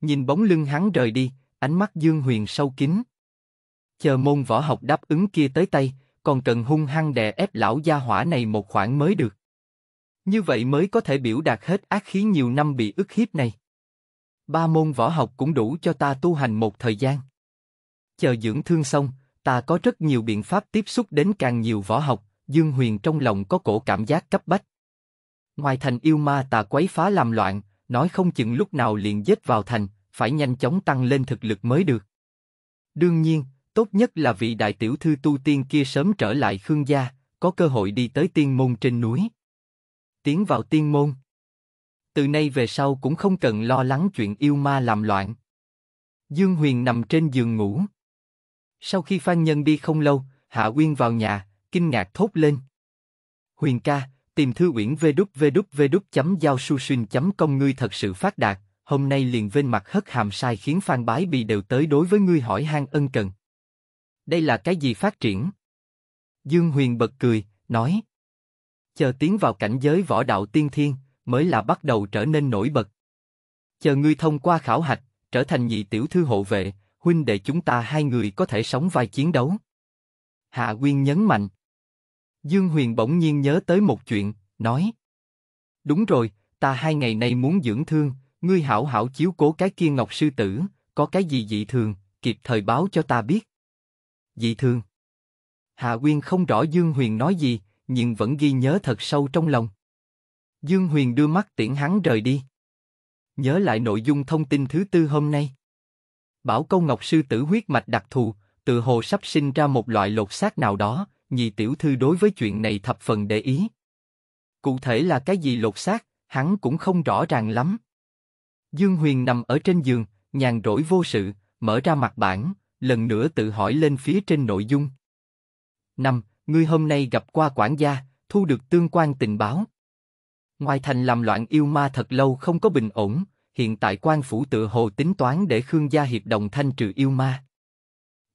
Nhìn bóng lưng hắn rời đi, ánh mắt Dương Huyền sâu kín. Chờ môn võ học đáp ứng kia tới tay, còn cần hung hăng đè ép lão gia hỏa này một khoảng mới được. Như vậy mới có thể biểu đạt hết ác khí nhiều năm bị ức hiếp này ba môn võ học cũng đủ cho ta tu hành một thời gian. Chờ dưỡng thương xong, ta có rất nhiều biện pháp tiếp xúc đến càng nhiều võ học, Dương Huyền trong lòng có cổ cảm giác cấp bách. Ngoài thành yêu ma tà quấy phá làm loạn, nói không chừng lúc nào liền giết vào thành, phải nhanh chóng tăng lên thực lực mới được. Đương nhiên, tốt nhất là vị đại tiểu thư tu tiên kia sớm trở lại Khương gia, có cơ hội đi tới tiên môn trên núi. Tiến vào tiên môn từ nay về sau cũng không cần lo lắng chuyện yêu ma làm loạn. Dương Huyền nằm trên giường ngủ. Sau khi Phan Nhân đi không lâu, Hạ Uyên vào nhà, kinh ngạc thốt lên. Huyền ca, tìm thư uyển vđvđvđ.giao.su.xuyên.com ngươi thật sự phát đạt, hôm nay liền vên mặt hất hàm sai khiến Phan Bái bị đều tới đối với ngươi hỏi han ân cần. Đây là cái gì phát triển? Dương Huyền bật cười, nói. Chờ tiến vào cảnh giới võ đạo tiên thiên, mới là bắt đầu trở nên nổi bật. Chờ ngươi thông qua khảo hạch, trở thành nhị tiểu thư hộ vệ, huynh đệ chúng ta hai người có thể sống vai chiến đấu. Hạ Quyên nhấn mạnh. Dương Huyền bỗng nhiên nhớ tới một chuyện, nói. Đúng rồi, ta hai ngày nay muốn dưỡng thương, ngươi hảo hảo chiếu cố cái kia ngọc sư tử, có cái gì dị thường, kịp thời báo cho ta biết. Dị thường. Hạ Quyên không rõ Dương Huyền nói gì, nhưng vẫn ghi nhớ thật sâu trong lòng. Dương Huyền đưa mắt tiễn hắn rời đi. Nhớ lại nội dung thông tin thứ tư hôm nay. Bảo câu ngọc sư tử huyết mạch đặc thù, tự hồ sắp sinh ra một loại lột xác nào đó, nhị tiểu thư đối với chuyện này thập phần để ý. Cụ thể là cái gì lột xác, hắn cũng không rõ ràng lắm. Dương Huyền nằm ở trên giường, nhàn rỗi vô sự, mở ra mặt bản, lần nữa tự hỏi lên phía trên nội dung. Năm, Ngươi hôm nay gặp qua quản gia, thu được tương quan tình báo. Ngoài thành làm loạn yêu ma thật lâu không có bình ổn, hiện tại quan phủ tự hồ tính toán để Khương gia hiệp đồng thanh trừ yêu ma.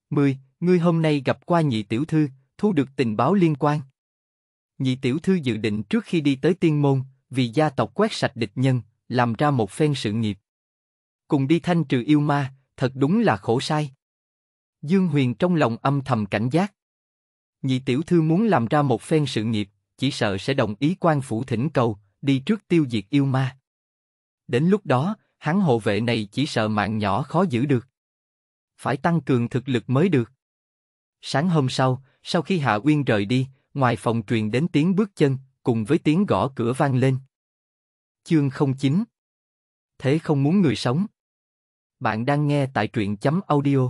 10. Ngươi hôm nay gặp qua nhị tiểu thư, thu được tình báo liên quan. Nhị tiểu thư dự định trước khi đi tới tiên môn, vì gia tộc quét sạch địch nhân, làm ra một phen sự nghiệp. Cùng đi thanh trừ yêu ma, thật đúng là khổ sai. Dương Huyền trong lòng âm thầm cảnh giác. Nhị tiểu thư muốn làm ra một phen sự nghiệp, chỉ sợ sẽ đồng ý quan phủ thỉnh cầu, đi trước tiêu diệt yêu ma. Đến lúc đó, hắn hộ vệ này chỉ sợ mạng nhỏ khó giữ được. Phải tăng cường thực lực mới được. Sáng hôm sau, sau khi Hạ Uyên rời đi, ngoài phòng truyền đến tiếng bước chân, cùng với tiếng gõ cửa vang lên. Chương 09 Thế không muốn người sống. Bạn đang nghe tại truyện chấm audio.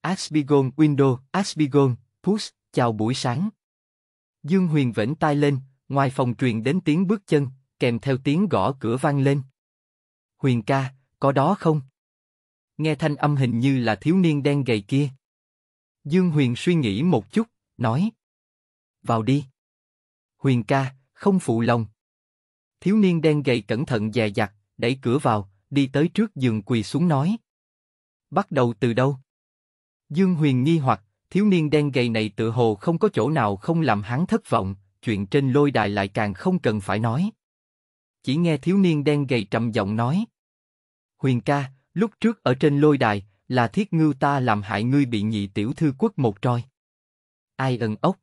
Asbigon Window, Asbigon, Push, chào buổi sáng. Dương Huyền vẫn tay lên, Ngoài phòng truyền đến tiếng bước chân, kèm theo tiếng gõ cửa vang lên. Huyền ca, có đó không? Nghe thanh âm hình như là thiếu niên đen gầy kia. Dương Huyền suy nghĩ một chút, nói. Vào đi. Huyền ca, không phụ lòng. Thiếu niên đen gầy cẩn thận dè dặt, đẩy cửa vào, đi tới trước giường quỳ xuống nói. Bắt đầu từ đâu? Dương Huyền nghi hoặc, thiếu niên đen gầy này tự hồ không có chỗ nào không làm hắn thất vọng, chuyện trên lôi đài lại càng không cần phải nói. Chỉ nghe thiếu niên đen gầy trầm giọng nói. Huyền ca, lúc trước ở trên lôi đài, là thiết ngưu ta làm hại ngươi bị nhị tiểu thư quất một roi. Ai ẩn ốc?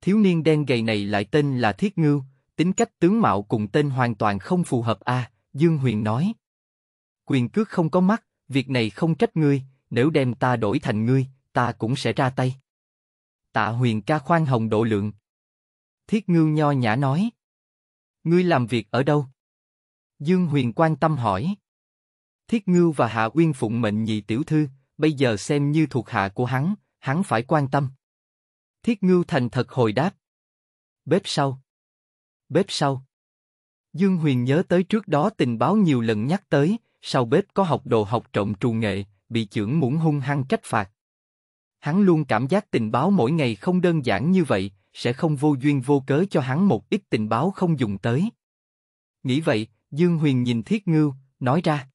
Thiếu niên đen gầy này lại tên là thiết ngưu, tính cách tướng mạo cùng tên hoàn toàn không phù hợp a à, Dương Huyền nói. Quyền cước không có mắt, việc này không trách ngươi, nếu đem ta đổi thành ngươi, ta cũng sẽ ra tay. Tạ Huyền ca khoan hồng độ lượng. Thiết Ngư nho nhã nói. Ngươi làm việc ở đâu? Dương Huyền quan tâm hỏi. Thiết Ngư và Hạ Uyên phụng mệnh nhị tiểu thư, bây giờ xem như thuộc hạ của hắn, hắn phải quan tâm. Thiết Ngư thành thật hồi đáp. Bếp sau. Bếp sau. Dương Huyền nhớ tới trước đó tình báo nhiều lần nhắc tới, sau bếp có học đồ học trộm trù nghệ, bị trưởng muốn hung hăng trách phạt. Hắn luôn cảm giác tình báo mỗi ngày không đơn giản như vậy, sẽ không vô duyên vô cớ cho hắn một ít tình báo không dùng tới. Nghĩ vậy, Dương Huyền nhìn Thiết Ngưu, nói ra.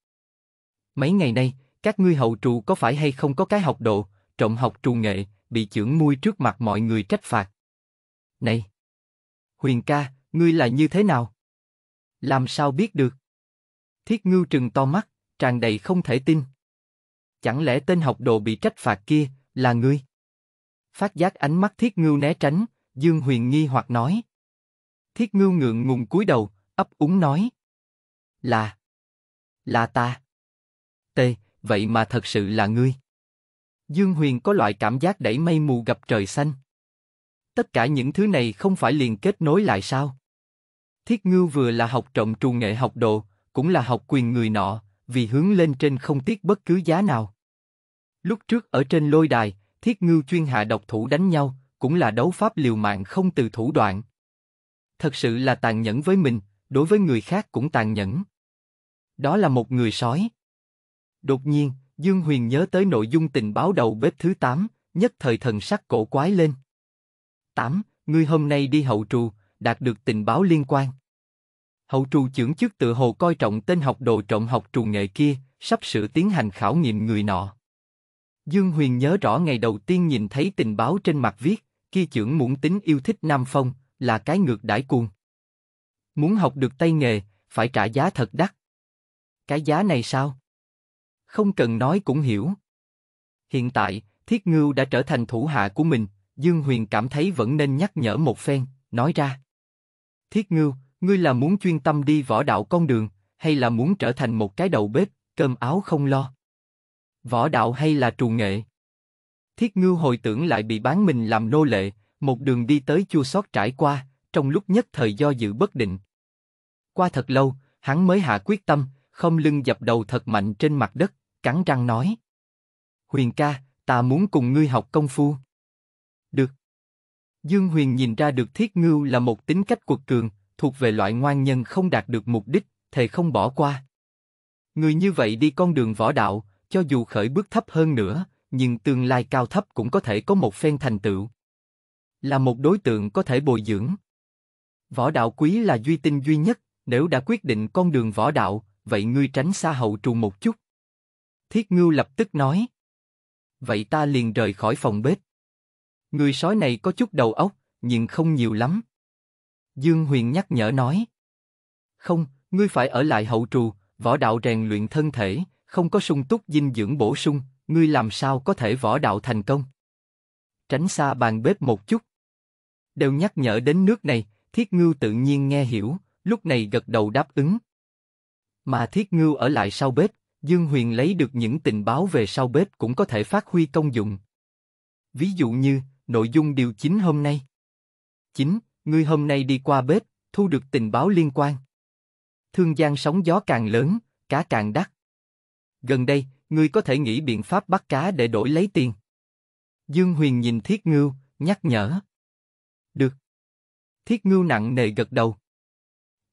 Mấy ngày nay, các ngươi hậu trù có phải hay không có cái học độ, trộm học trù nghệ, bị trưởng mui trước mặt mọi người trách phạt. Này! Huyền ca, ngươi là như thế nào? Làm sao biết được? Thiết Ngưu trừng to mắt, tràn đầy không thể tin. Chẳng lẽ tên học đồ bị trách phạt kia, là ngươi? Phát giác ánh mắt Thiết Ngưu né tránh, Dương Huyền nghi hoặc nói. Thiết Ngưu ngượng ngùng cúi đầu, ấp úng nói. Là. Là ta. tê, vậy mà thật sự là ngươi. Dương Huyền có loại cảm giác đẩy mây mù gặp trời xanh. Tất cả những thứ này không phải liền kết nối lại sao? Thiết Ngưu vừa là học trọng trù nghệ học đồ, cũng là học quyền người nọ, vì hướng lên trên không tiếc bất cứ giá nào. Lúc trước ở trên lôi đài, Thiết Ngưu chuyên hạ độc thủ đánh nhau, cũng là đấu pháp liều mạng không từ thủ đoạn. Thật sự là tàn nhẫn với mình, đối với người khác cũng tàn nhẫn. Đó là một người sói. Đột nhiên, Dương Huyền nhớ tới nội dung tình báo đầu bếp thứ 8, nhất thời thần sắc cổ quái lên. 8. Ngươi hôm nay đi hậu trù, đạt được tình báo liên quan. Hậu trù trưởng chức tự hồ coi trọng tên học đồ trộm học trù nghệ kia, sắp sửa tiến hành khảo nghiệm người nọ. Dương Huyền nhớ rõ ngày đầu tiên nhìn thấy tình báo trên mặt viết, khi trưởng muốn tính yêu thích Nam Phong, là cái ngược đãi cuồng. Muốn học được tay nghề, phải trả giá thật đắt. Cái giá này sao? Không cần nói cũng hiểu. Hiện tại, Thiết Ngưu đã trở thành thủ hạ của mình, Dương Huyền cảm thấy vẫn nên nhắc nhở một phen, nói ra. Thiết Ngưu, ngươi là muốn chuyên tâm đi võ đạo con đường, hay là muốn trở thành một cái đầu bếp, cơm áo không lo? Võ đạo hay là trù nghệ? Thiết Ngư hồi tưởng lại bị bán mình làm nô lệ, một đường đi tới chua xót trải qua, trong lúc nhất thời do dự bất định. Qua thật lâu, hắn mới hạ quyết tâm, không lưng dập đầu thật mạnh trên mặt đất, cắn răng nói. Huyền ca, ta muốn cùng ngươi học công phu. Được. Dương Huyền nhìn ra được Thiết Ngư là một tính cách quật cường, thuộc về loại ngoan nhân không đạt được mục đích, thề không bỏ qua. Người như vậy đi con đường võ đạo, cho dù khởi bước thấp hơn nữa, nhưng tương lai cao thấp cũng có thể có một phen thành tựu. Là một đối tượng có thể bồi dưỡng. Võ đạo quý là duy tinh duy nhất, nếu đã quyết định con đường võ đạo, vậy ngươi tránh xa hậu trù một chút. Thiết ngưu lập tức nói. Vậy ta liền rời khỏi phòng bếp. Người sói này có chút đầu óc, nhưng không nhiều lắm. Dương Huyền nhắc nhở nói. Không, ngươi phải ở lại hậu trù, võ đạo rèn luyện thân thể, không có sung túc dinh dưỡng bổ sung, ngươi làm sao có thể võ đạo thành công? Tránh xa bàn bếp một chút. Đều nhắc nhở đến nước này, Thiết Ngưu tự nhiên nghe hiểu, lúc này gật đầu đáp ứng. Mà Thiết Ngưu ở lại sau bếp, Dương Huyền lấy được những tình báo về sau bếp cũng có thể phát huy công dụng. Ví dụ như, nội dung điều chính hôm nay. Chính, ngươi hôm nay đi qua bếp, thu được tình báo liên quan. Thương gian sóng gió càng lớn, cá càng đắt. Gần đây, ngươi có thể nghĩ biện pháp bắt cá để đổi lấy tiền. Dương Huyền nhìn Thiết Ngưu, nhắc nhở. Được. Thiết Ngưu nặng nề gật đầu.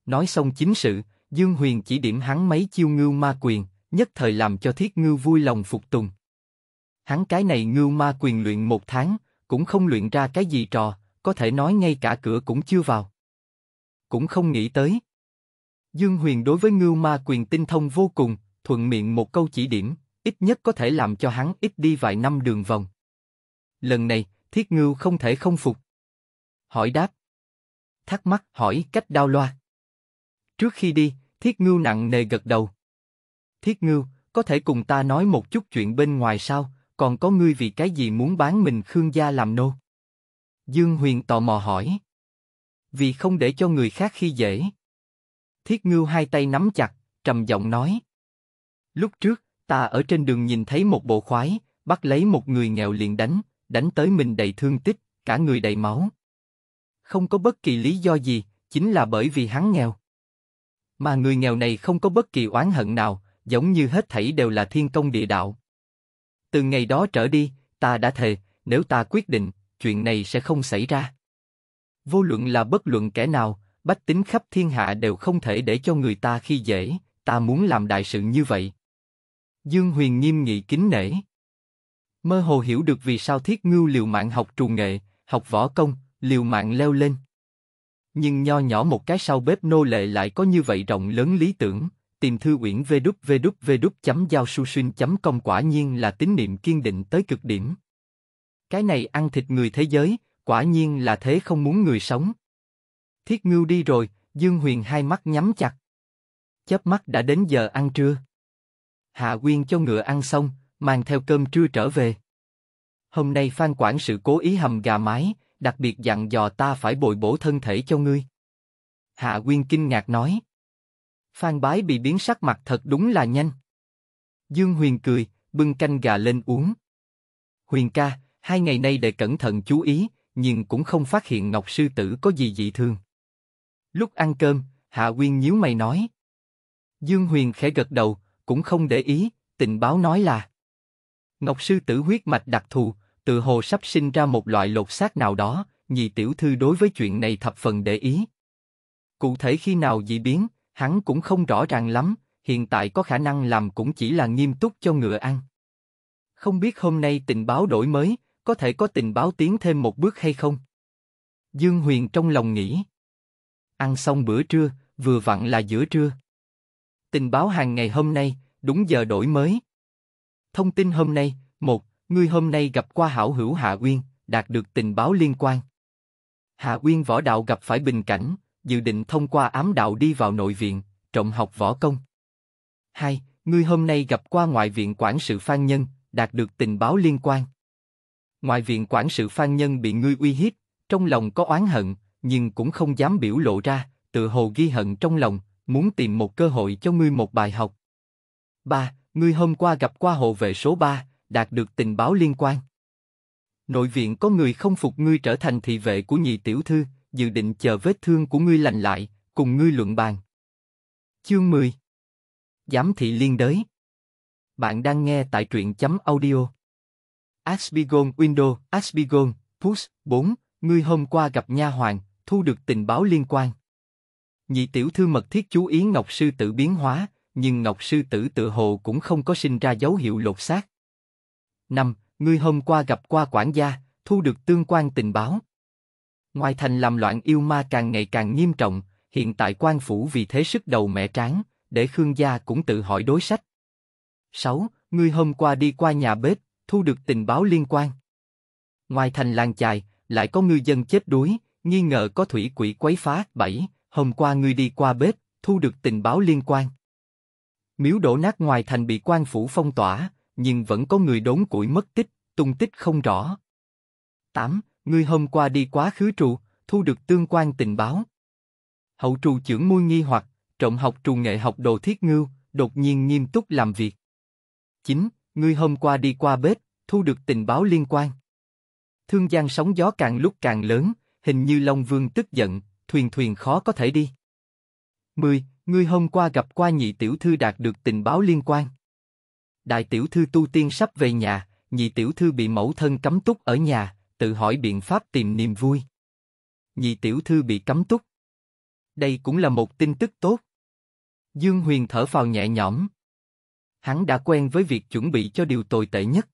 Nói xong chính sự, Dương Huyền chỉ điểm hắn mấy chiêu ngưu ma quyền, nhất thời làm cho Thiết Ngưu vui lòng phục tùng. Hắn cái này ngưu ma quyền luyện một tháng, cũng không luyện ra cái gì trò, có thể nói ngay cả cửa cũng chưa vào. Cũng không nghĩ tới. Dương Huyền đối với ngưu ma quyền tinh thông vô cùng, thuận miệng một câu chỉ điểm, ít nhất có thể làm cho hắn ít đi vài năm đường vòng. Lần này, Thiết Ngưu không thể không phục. Hỏi đáp. Thắc mắc hỏi cách đao loa. Trước khi đi, Thiết Ngưu nặng nề gật đầu. Thiết Ngưu, có thể cùng ta nói một chút chuyện bên ngoài sao, còn có ngươi vì cái gì muốn bán mình Khương gia làm nô? Dương Huyền tò mò hỏi. Vì không để cho người khác khi dễ. Thiết Ngưu hai tay nắm chặt, trầm giọng nói. Lúc trước, Ta ở trên đường nhìn thấy một bộ khoái, bắt lấy một người nghèo liền đánh, đánh tới mình đầy thương tích, cả người đầy máu. Không có bất kỳ lý do gì, chính là bởi vì hắn nghèo. Mà người nghèo này không có bất kỳ oán hận nào, giống như hết thảy đều là thiên công địa đạo. Từ ngày đó trở đi, ta đã thề, nếu ta quyết định, chuyện này sẽ không xảy ra. Vô luận là bất luận kẻ nào, bách tính khắp thiên hạ đều không thể để cho người ta khi dễ, ta muốn làm đại sự như vậy. Dương Huyền nghiêm nghị kính nể. Mơ hồ hiểu được vì sao Thiết Ngưu liều mạng học trù nghệ, học võ công, liều mạng leo lên. Nhưng nho nhỏ một cái sau bếp nô lệ lại có như vậy rộng lớn lý tưởng, tìm thư uyển vê đúc vê đúc vê đúc chấm giao su xuyên chấm công quả nhiên là tín niệm kiên định tới cực điểm. Cái này ăn thịt người thế giới, quả nhiên là thế không muốn người sống. Thiết Ngưu đi rồi, Dương Huyền hai mắt nhắm chặt. Chớp mắt đã đến giờ ăn trưa. Hạ Quyên cho ngựa ăn xong, mang theo cơm trưa trở về. Hôm nay Phan quản sự cố ý hầm gà mái, đặc biệt dặn dò ta phải bồi bổ thân thể cho ngươi. Hạ Quyên kinh ngạc nói. Phan Bái bị biến sắc mặt thật đúng là nhanh. Dương Huyền cười, bưng canh gà lên uống. Huyền ca, hai ngày nay để cẩn thận chú ý, nhưng cũng không phát hiện Ngọc sư tử có gì dị thường. Lúc ăn cơm, Hạ Quyên nhíu mày nói. Dương Huyền khẽ gật đầu, cũng không để ý, tình báo nói là Ngọc sư tử huyết mạch đặc thù, tự hồ sắp sinh ra một loại lột xác nào đó, nhị tiểu thư đối với chuyện này thập phần để ý. Cụ thể khi nào dị biến, hắn cũng không rõ ràng lắm, hiện tại có khả năng làm cũng chỉ là nghiêm túc cho ngựa ăn. Không biết hôm nay tình báo đổi mới, có thể có tình báo tiến thêm một bước hay không? Dương Huyền trong lòng nghĩ. Ăn xong bữa trưa, vừa vặn là giữa trưa. Tình báo hàng ngày hôm nay, đúng giờ đổi mới. Thông tin hôm nay, một, Ngươi hôm nay gặp qua hảo hữu Hạ Uyên, đạt được tình báo liên quan. Hạ Uyên võ đạo gặp phải bình cảnh, dự định thông qua ám đạo đi vào nội viện, trọng học võ công. 2. Ngươi hôm nay gặp qua ngoại viện quản sự Phan Nhân, đạt được tình báo liên quan. Ngoại viện quản sự Phan Nhân bị ngươi uy hiếp, trong lòng có oán hận, nhưng cũng không dám biểu lộ ra, tự hồ ghi hận trong lòng, muốn tìm một cơ hội cho ngươi một bài học. 3. Ngươi hôm qua gặp qua hộ vệ số 3, đạt được tình báo liên quan. Nội viện có người không phục ngươi trở thành thị vệ của nhị tiểu thư, dự định chờ vết thương của ngươi lành lại, cùng ngươi luận bàn. Chương 10 Giám thị liên đới Bạn đang nghe tại truyện chấm audio. Asbigon Window, Asbigon, Push, 4, ngươi hôm qua gặp nha hoàng, thu được tình báo liên quan. Nhị tiểu thư mật thiết chú ý Ngọc Sư Tử biến hóa, nhưng Ngọc Sư Tử tự hồ cũng không có sinh ra dấu hiệu lột xác. Năm, Ngươi hôm qua gặp qua quản gia, thu được tương quan tình báo. Ngoài thành làm loạn yêu ma càng ngày càng nghiêm trọng, hiện tại quan phủ vì thế sức đầu mẹ tráng, để Khương gia cũng tự hỏi đối sách. 6. Ngươi hôm qua đi qua nhà bếp, thu được tình báo liên quan. Ngoài thành làng chài, lại có ngư dân chết đuối, nghi ngờ có thủy quỷ quấy phá. 7 hôm qua ngươi đi qua bếp, thu được tình báo liên quan. Miếu đổ nát ngoài thành bị quan phủ phong tỏa, nhưng vẫn có người đốn củi mất tích, tung tích không rõ. 8. Ngươi hôm qua đi quá khứ trụ, thu được tương quan tình báo. Hậu trù trưởng môi nghi hoặc, trọng học trù nghệ học đồ thiết ngưu, đột nhiên nghiêm túc làm việc. 9. Ngươi hôm qua đi qua bếp, thu được tình báo liên quan. Thương gian sóng gió càng lúc càng lớn, hình như Long Vương tức giận, thuyền thuyền khó có thể đi. 10. Ngươi hôm qua gặp qua nhị tiểu thư đạt được tình báo liên quan. Đại tiểu thư tu tiên sắp về nhà, nhị tiểu thư bị mẫu thân cấm túc ở nhà, tự hỏi biện pháp tìm niềm vui. Nhị tiểu thư bị cấm túc. Đây cũng là một tin tức tốt. Dương Huyền thở phào nhẹ nhõm. Hắn đã quen với việc chuẩn bị cho điều tồi tệ nhất.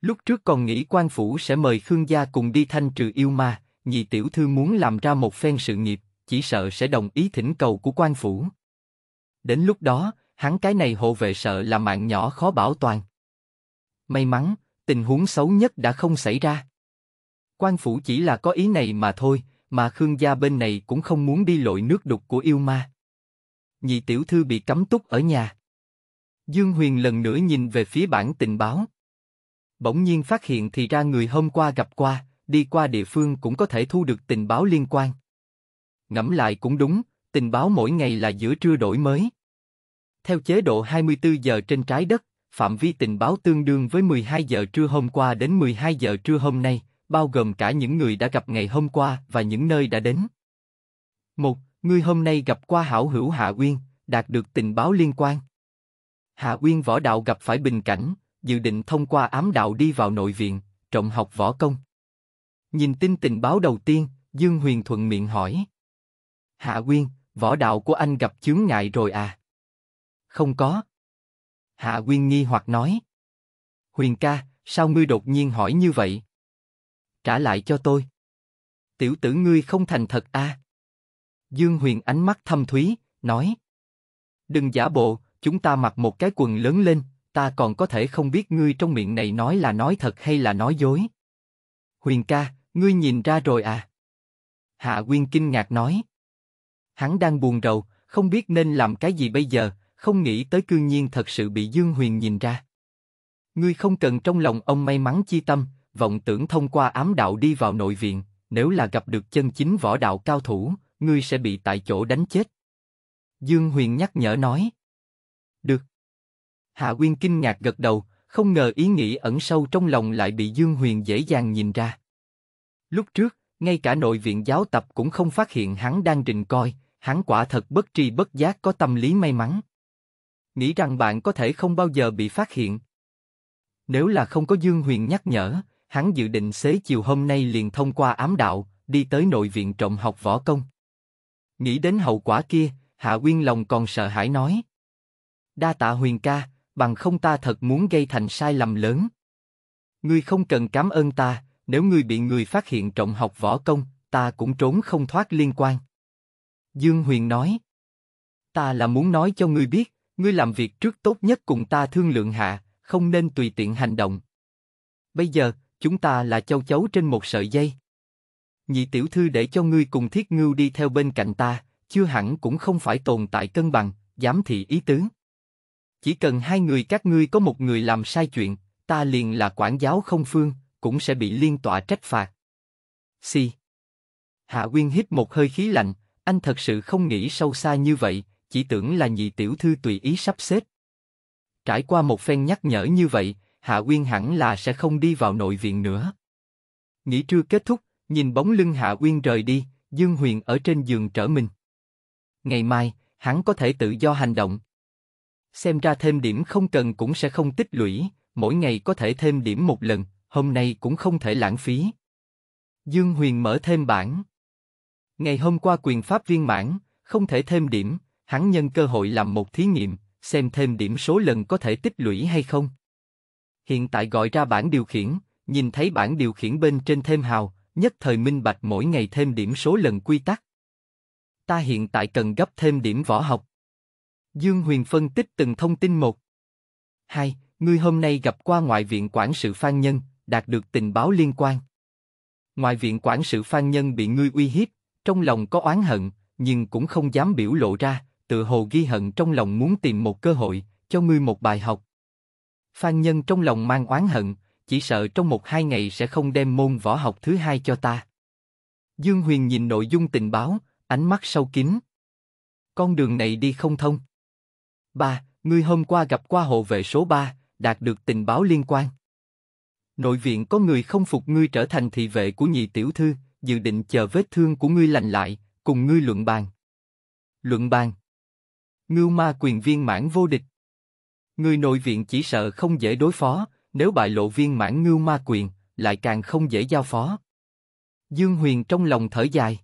Lúc trước còn nghĩ quan phủ sẽ mời Khương gia cùng đi thanh trừ yêu ma, nhị tiểu thư muốn làm ra một phen sự nghiệp, chỉ sợ sẽ đồng ý thỉnh cầu của quan phủ. Đến lúc đó, hắn cái này hộ vệ sợ là mạng nhỏ khó bảo toàn. May mắn, tình huống xấu nhất đã không xảy ra. Quan phủ chỉ là có ý này mà thôi, mà Khương gia bên này cũng không muốn đi lội nước đục của yêu ma. Nhị tiểu thư bị cấm túc ở nhà. Dương Huyền lần nữa nhìn về phía bản tình báo. Bỗng nhiên phát hiện thì ra người hôm qua gặp qua, đi qua địa phương cũng có thể thu được tình báo liên quan. Ngẫm lại cũng đúng, tình báo mỗi ngày là giữa trưa đổi mới. Theo chế độ 24 giờ trên trái đất, phạm vi tình báo tương đương với 12 giờ trưa hôm qua đến 12 giờ trưa hôm nay, bao gồm cả những người đã gặp ngày hôm qua và những nơi đã đến. Một, người hôm nay gặp qua hảo hữu Hạ Uyên, đạt được tình báo liên quan. Hạ Uyên võ đạo gặp phải bình cảnh, dự định thông qua ám đạo đi vào nội viện, trọng học võ công. Nhìn tin tình báo đầu tiên, Dương Huyền thuận miệng hỏi. Hạ Quyên, võ đạo của anh gặp chướng ngại rồi à? Không có. Hạ Quyên nghi hoặc nói. Huyền ca, sao ngươi đột nhiên hỏi như vậy? Trả lại cho tôi. Tiểu tử ngươi không thành thật à? Dương Huyền ánh mắt thâm thúy, nói. Đừng giả bộ, chúng ta mặc một cái quần lớn lên, ta còn có thể không biết ngươi trong miệng này nói là nói thật hay là nói dối. Huyền ca, ngươi nhìn ra rồi à? Hạ Quyên kinh ngạc nói. Hắn đang buồn rầu, không biết nên làm cái gì bây giờ, không nghĩ tới cương nhiên thật sự bị Dương Huyền nhìn ra. Ngươi không cần trong lòng ông may mắn chi tâm, vọng tưởng thông qua ám đạo đi vào nội viện, nếu là gặp được chân chính võ đạo cao thủ, ngươi sẽ bị tại chỗ đánh chết. Dương Huyền nhắc nhở nói. Được. Hạ Quyên kinh ngạc gật đầu, không ngờ ý nghĩ ẩn sâu trong lòng lại bị Dương Huyền dễ dàng nhìn ra. Lúc trước, ngay cả nội viện giáo tập cũng không phát hiện hắn đang rình coi, hắn quả thật bất tri bất giác có tâm lý may mắn. Nghĩ rằng bạn có thể không bao giờ bị phát hiện. Nếu là không có Dương Huyền nhắc nhở, hắn dự định xế chiều hôm nay liền thông qua ám đạo, đi tới nội viện trộm học võ công. Nghĩ đến hậu quả kia, Hạ Uyên lòng còn sợ hãi nói. Đa tạ huyền ca, bằng không ta thật muốn gây thành sai lầm lớn. Ngươi không cần cảm ơn ta, nếu ngươi bị người phát hiện trọng học võ công, ta cũng trốn không thoát liên quan. Dương Huyền nói, ta là muốn nói cho ngươi biết, ngươi làm việc trước tốt nhất cùng ta thương lượng hạ, không nên tùy tiện hành động. Bây giờ, chúng ta là châu chấu trên một sợi dây. Nhị tiểu thư để cho ngươi cùng thiết ngưu đi theo bên cạnh ta, chưa hẳn cũng không phải tồn tại cân bằng, giám thị ý tứ. Chỉ cần hai người các ngươi có một người làm sai chuyện, ta liền là quản giáo không phương, cũng sẽ bị liên tọa trách phạt. Si. Hạ Uyên hít một hơi khí lạnh, anh thật sự không nghĩ sâu xa như vậy, chỉ tưởng là nhị tiểu thư tùy ý sắp xếp. Trải qua một phen nhắc nhở như vậy, Hạ Uyên hẳn là sẽ không đi vào nội viện nữa. Nghỉ trưa kết thúc, nhìn bóng lưng Hạ Uyên rời đi, Dương Huyền ở trên giường trở mình. Ngày mai, hắn có thể tự do hành động. Xem ra thêm điểm không cần cũng sẽ không tích lũy, mỗi ngày có thể thêm điểm một lần, hôm nay cũng không thể lãng phí. Dương Huyền mở thêm bản. Ngày hôm qua quyền pháp viên mãn, không thể thêm điểm, hắn nhân cơ hội làm một thí nghiệm, xem thêm điểm số lần có thể tích lũy hay không. Hiện tại gọi ra bản điều khiển, nhìn thấy bản điều khiển bên trên thêm hào, nhất thời minh bạch mỗi ngày thêm điểm số lần quy tắc. Ta hiện tại cần gấp thêm điểm võ học. Dương Huyền phân tích từng thông tin một. Hai, ngươi hôm nay gặp qua ngoại viện quản sự Phan Nhân, đạt được tình báo liên quan. Ngoài viện quản sự Phan Nhân bị ngươi uy hiếp, trong lòng có oán hận, nhưng cũng không dám biểu lộ ra, tự hồ ghi hận trong lòng muốn tìm một cơ hội, cho ngươi một bài học. Phan Nhân trong lòng mang oán hận, chỉ sợ trong một hai ngày sẽ không đem môn võ học thứ hai cho ta. Dương Huyền nhìn nội dung tình báo, ánh mắt sâu kín. Con đường này đi không thông. Ba, ngươi hôm qua gặp qua hộ vệ số ba, đạt được tình báo liên quan. Nội viện có người không phục ngươi trở thành thị vệ của nhị tiểu thư, dự định chờ vết thương của ngươi lành lại, cùng ngươi luận bàn. Luận bàn. Ngưu ma quyền viên mãn vô địch. Người nội viện chỉ sợ không dễ đối phó, nếu bại lộ viên mãn ngưu ma quyền, lại càng không dễ giao phó. Dương Huyền trong lòng thở dài.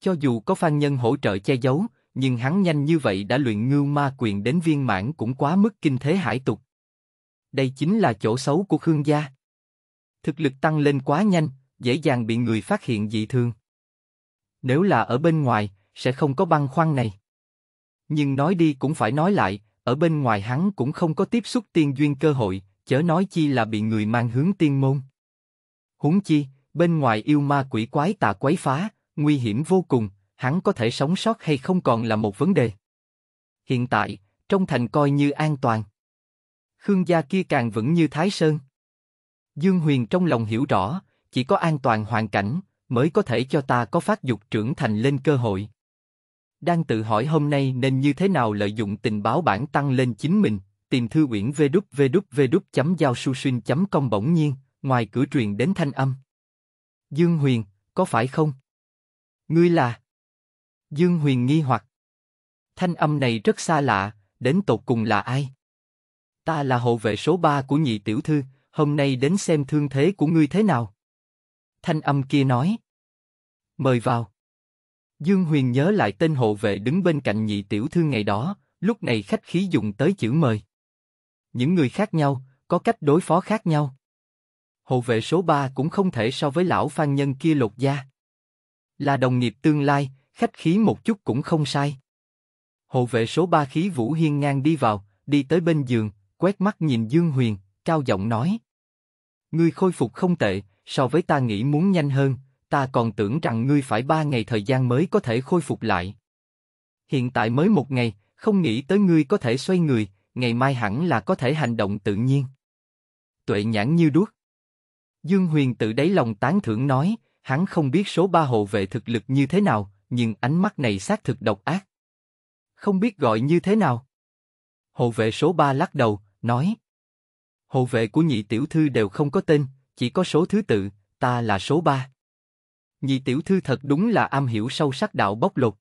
Cho dù có phan nhân hỗ trợ che giấu, nhưng hắn nhanh như vậy đã luyện ngưu ma quyền đến viên mãn cũng quá mức kinh thế hải tục. Đây chính là chỗ xấu của Khương gia thực lực tăng lên quá nhanh, dễ dàng bị người phát hiện dị thường. Nếu là ở bên ngoài, sẽ không có băng khoăn này. Nhưng nói đi cũng phải nói lại, ở bên ngoài hắn cũng không có tiếp xúc tiên duyên cơ hội, chớ nói chi là bị người mang hướng tiên môn. Huống chi, bên ngoài yêu ma quỷ quái tà quấy phá, nguy hiểm vô cùng, hắn có thể sống sót hay không còn là một vấn đề. Hiện tại, trong thành coi như an toàn. Khương gia kia càng vững như Thái Sơn. Dương Huyền trong lòng hiểu rõ, chỉ có an toàn hoàn cảnh, mới có thể cho ta có phát dục trưởng thành lên cơ hội. Đang tự hỏi hôm nay nên như thế nào lợi dụng tình báo bản tăng lên chính mình, tìm thư quyển www giao com bỗng nhiên, ngoài cửa truyền đến thanh âm. Dương Huyền, có phải không? Ngươi là... Dương Huyền nghi hoặc. Thanh âm này rất xa lạ, đến tột cùng là ai? Ta là hộ vệ số 3 của nhị tiểu thư, hôm nay đến xem thương thế của ngươi thế nào. Thanh âm kia nói. Mời vào. Dương Huyền nhớ lại tên hộ vệ đứng bên cạnh nhị tiểu thư ngày đó, lúc này khách khí dùng tới chữ mời. Những người khác nhau, có cách đối phó khác nhau. Hộ vệ số 3 cũng không thể so với lão phan nhân kia lột da. Là đồng nghiệp tương lai, khách khí một chút cũng không sai. Hộ vệ số 3 khí Vũ Hiên ngang đi vào, đi tới bên giường, quét mắt nhìn Dương Huyền, cao giọng nói. Ngươi khôi phục không tệ, so với ta nghĩ muốn nhanh hơn, ta còn tưởng rằng ngươi phải ba ngày thời gian mới có thể khôi phục lại. Hiện tại mới một ngày, không nghĩ tới ngươi có thể xoay người, ngày mai hẳn là có thể hành động tự nhiên. Tuệ nhãn như đuốc. Dương Huyền tự đáy lòng tán thưởng nói, hắn không biết số ba hộ vệ thực lực như thế nào, nhưng ánh mắt này xác thực độc ác. Không biết gọi như thế nào. Hộ vệ số ba lắc đầu, nói hộ vệ của nhị tiểu thư đều không có tên, chỉ có số thứ tự, ta là số ba. Nhị tiểu thư thật đúng là am hiểu sâu sắc đạo bốc lột.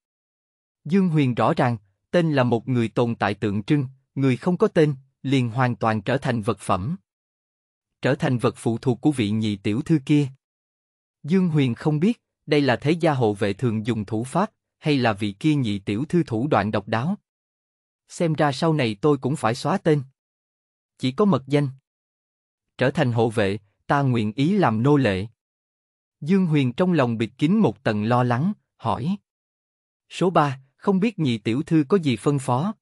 Dương Huyền rõ ràng, tên là một người tồn tại tượng trưng, người không có tên, liền hoàn toàn trở thành vật phẩm. Trở thành vật phụ thuộc của vị nhị tiểu thư kia. Dương Huyền không biết, đây là thế gia hộ vệ thường dùng thủ pháp, hay là vị kia nhị tiểu thư thủ đoạn độc đáo. Xem ra sau này tôi cũng phải xóa tên chỉ có mật danh. Trở thành hộ vệ, ta nguyện ý làm nô lệ. Dương Huyền trong lòng bịt kín một tầng lo lắng, hỏi. Số 3, không biết nhị tiểu thư có gì phân phó?